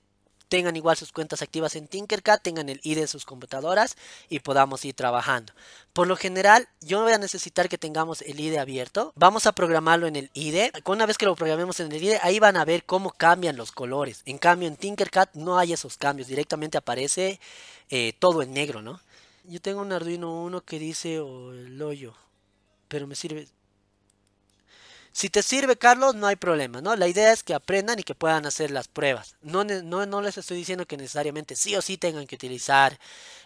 tengan igual sus cuentas activas en Tinkercad, tengan el ID de sus computadoras y podamos ir trabajando. Por lo general, yo voy a necesitar que tengamos el ID abierto. Vamos a programarlo en el ID. Una vez que lo programemos en el ID, ahí van a ver cómo cambian los colores. En cambio, en Tinkercad no hay esos cambios. Directamente aparece eh, todo en negro, ¿no? Yo tengo un Arduino 1 que dice oh, el hoyo, pero me sirve si te sirve, Carlos, no hay problema, ¿no? La idea es que aprendan y que puedan hacer las pruebas. No, no, les estoy diciendo que necesariamente sí o sí tengan que utilizar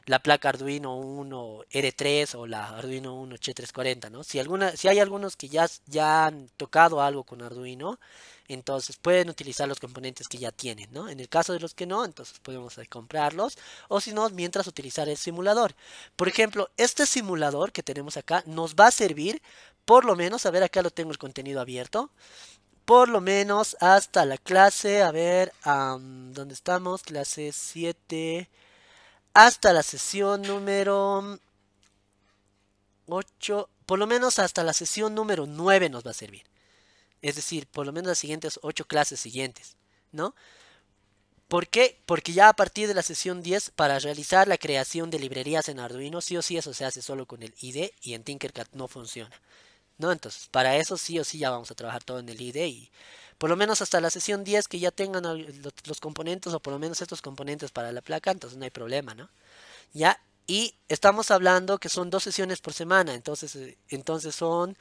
la placa Arduino 1 R3 o la Arduino 1 H340, ¿no? Si, alguna, si hay algunos que ya, ya han tocado algo con Arduino, entonces pueden utilizar los componentes que ya tienen, ¿no? En el caso de los que no, entonces podemos comprarlos o si no, mientras utilizar el simulador. Por ejemplo, este simulador que tenemos acá nos va a servir por lo menos, a ver, acá lo tengo el contenido abierto, por lo menos hasta la clase, a ver, ¿dónde estamos? Clase 7, hasta la sesión número 8, por lo menos hasta la sesión número 9 nos va a servir. Es decir, por lo menos las siguientes 8 clases siguientes, ¿no? ¿Por qué? Porque ya a partir de la sesión 10, para realizar la creación de librerías en Arduino, sí o sí eso se hace solo con el IDE y en Tinkercad no funciona. Entonces, para eso sí o sí ya vamos a trabajar todo en el IDE y por lo menos hasta la sesión 10 que ya tengan los, componentes o por lo menos estos componentes para la placa, entonces no hay problema, ¿no? Ya, y estamos hablando que son dos sesiones por semana, entonces, eh, entonces son...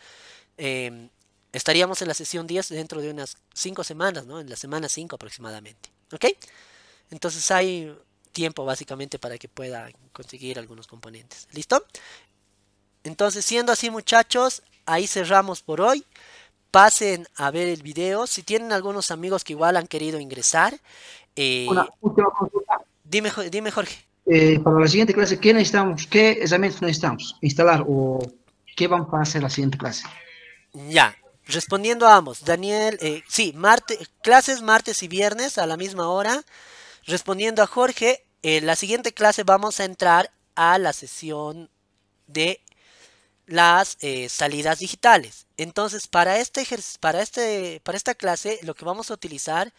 Em, estaríamos en la sesión 10 dentro de unas 5 semanas, ¿no? En la semana 5 aproximadamente, ¿ok? Entonces hay tiempo básicamente para que pueda conseguir algunos componentes, ¿listo? Entonces siendo así muchachos, ahí cerramos por hoy. Pasen a ver el video. Si tienen algunos amigos que igual han querido ingresar. Eh, última consulta. Dime, dime Jorge. Eh, para la siguiente clase, ¿qué necesitamos? ¿Qué herramientas necesitamos instalar o qué vamos a hacer la siguiente clase? Ya, respondiendo a ambos. Daniel, eh, sí, martes, clases martes y viernes a la misma hora. Respondiendo a Jorge, en eh, la siguiente clase vamos a entrar a la sesión de las eh, salidas digitales. Entonces, para, este para, este, para esta clase lo que vamos a utilizar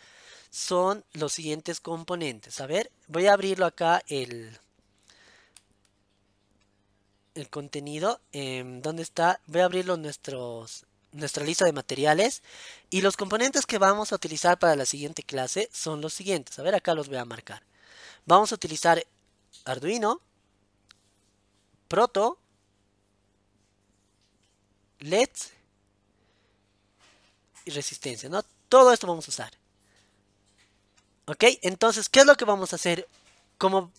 son los siguientes componentes. A ver, voy a abrirlo acá el, el contenido. Eh, ¿Dónde está? Voy a abrirlo nuestros, nuestra lista de materiales. Y los componentes que vamos a utilizar para la siguiente clase son los siguientes. A ver, acá los voy a marcar. Vamos a utilizar Arduino, Proto, LEDs y resistencia, ¿no? Todo esto vamos a usar. ¿Ok? Entonces, ¿qué es lo que vamos a hacer? Como,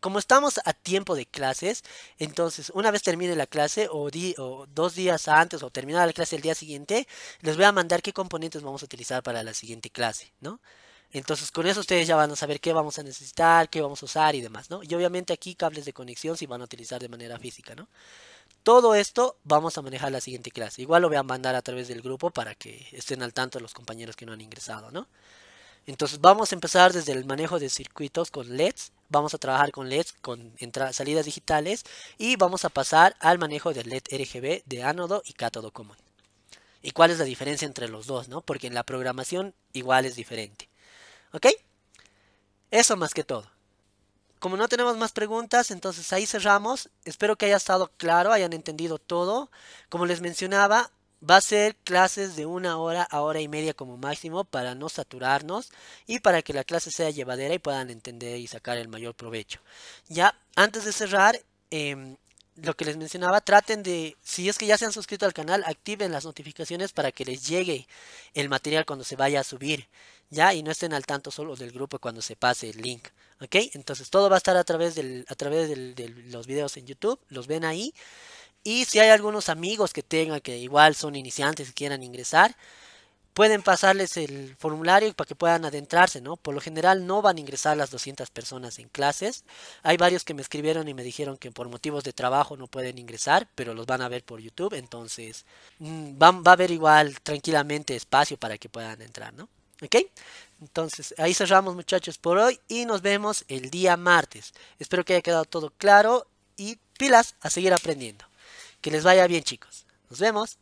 como estamos a tiempo de clases, entonces, una vez termine la clase o, di, o dos días antes o terminada la clase el día siguiente, les voy a mandar qué componentes vamos a utilizar para la siguiente clase, ¿no? Entonces con eso ustedes ya van a saber qué vamos a necesitar, qué vamos a usar y demás, ¿no? Y obviamente aquí cables de conexión si van a utilizar de manera física, ¿no? Todo esto vamos a manejar la siguiente clase. Igual lo voy a mandar a través del grupo para que estén al tanto los compañeros que no han ingresado, ¿no? Entonces vamos a empezar desde el manejo de circuitos con LEDs. Vamos a trabajar con LEDs, con salidas digitales. Y vamos a pasar al manejo del LED RGB de ánodo y cátodo común. ¿Y cuál es la diferencia entre los dos, no? Porque en la programación igual es diferente. ¿Ok? Eso más que todo como no tenemos más preguntas, entonces ahí cerramos. Espero que haya estado claro, hayan entendido todo. Como les mencionaba, va a ser clases de una hora a hora y media como máximo para no saturarnos y para que la clase sea llevadera y puedan entender y sacar el mayor provecho. Ya, antes de cerrar, em, lo que les mencionaba, traten de, si es que ya se han suscrito al canal, activen las notificaciones para que les llegue el material cuando se vaya a subir. ¿ya? Y no estén al tanto solo del grupo cuando se pase el link, ¿ok? Entonces todo va a estar a través, del, a través de los videos en YouTube, los ven ahí. Y si hay algunos amigos que tengan que igual son iniciantes y quieran ingresar, pueden pasarles el formulario para que puedan adentrarse, ¿no? Por lo general no van a ingresar las 200 personas en clases. Hay varios que me escribieron y me dijeron que por motivos de trabajo no pueden ingresar, pero los van a ver por YouTube, entonces mm, va, va, a haber igual tranquilamente espacio para que puedan entrar, ¿no? ¿Ok? Entonces, ahí cerramos muchachos por hoy y nos vemos el día martes. Espero que haya quedado todo claro y pilas a seguir aprendiendo. Que les vaya bien chicos. Nos vemos.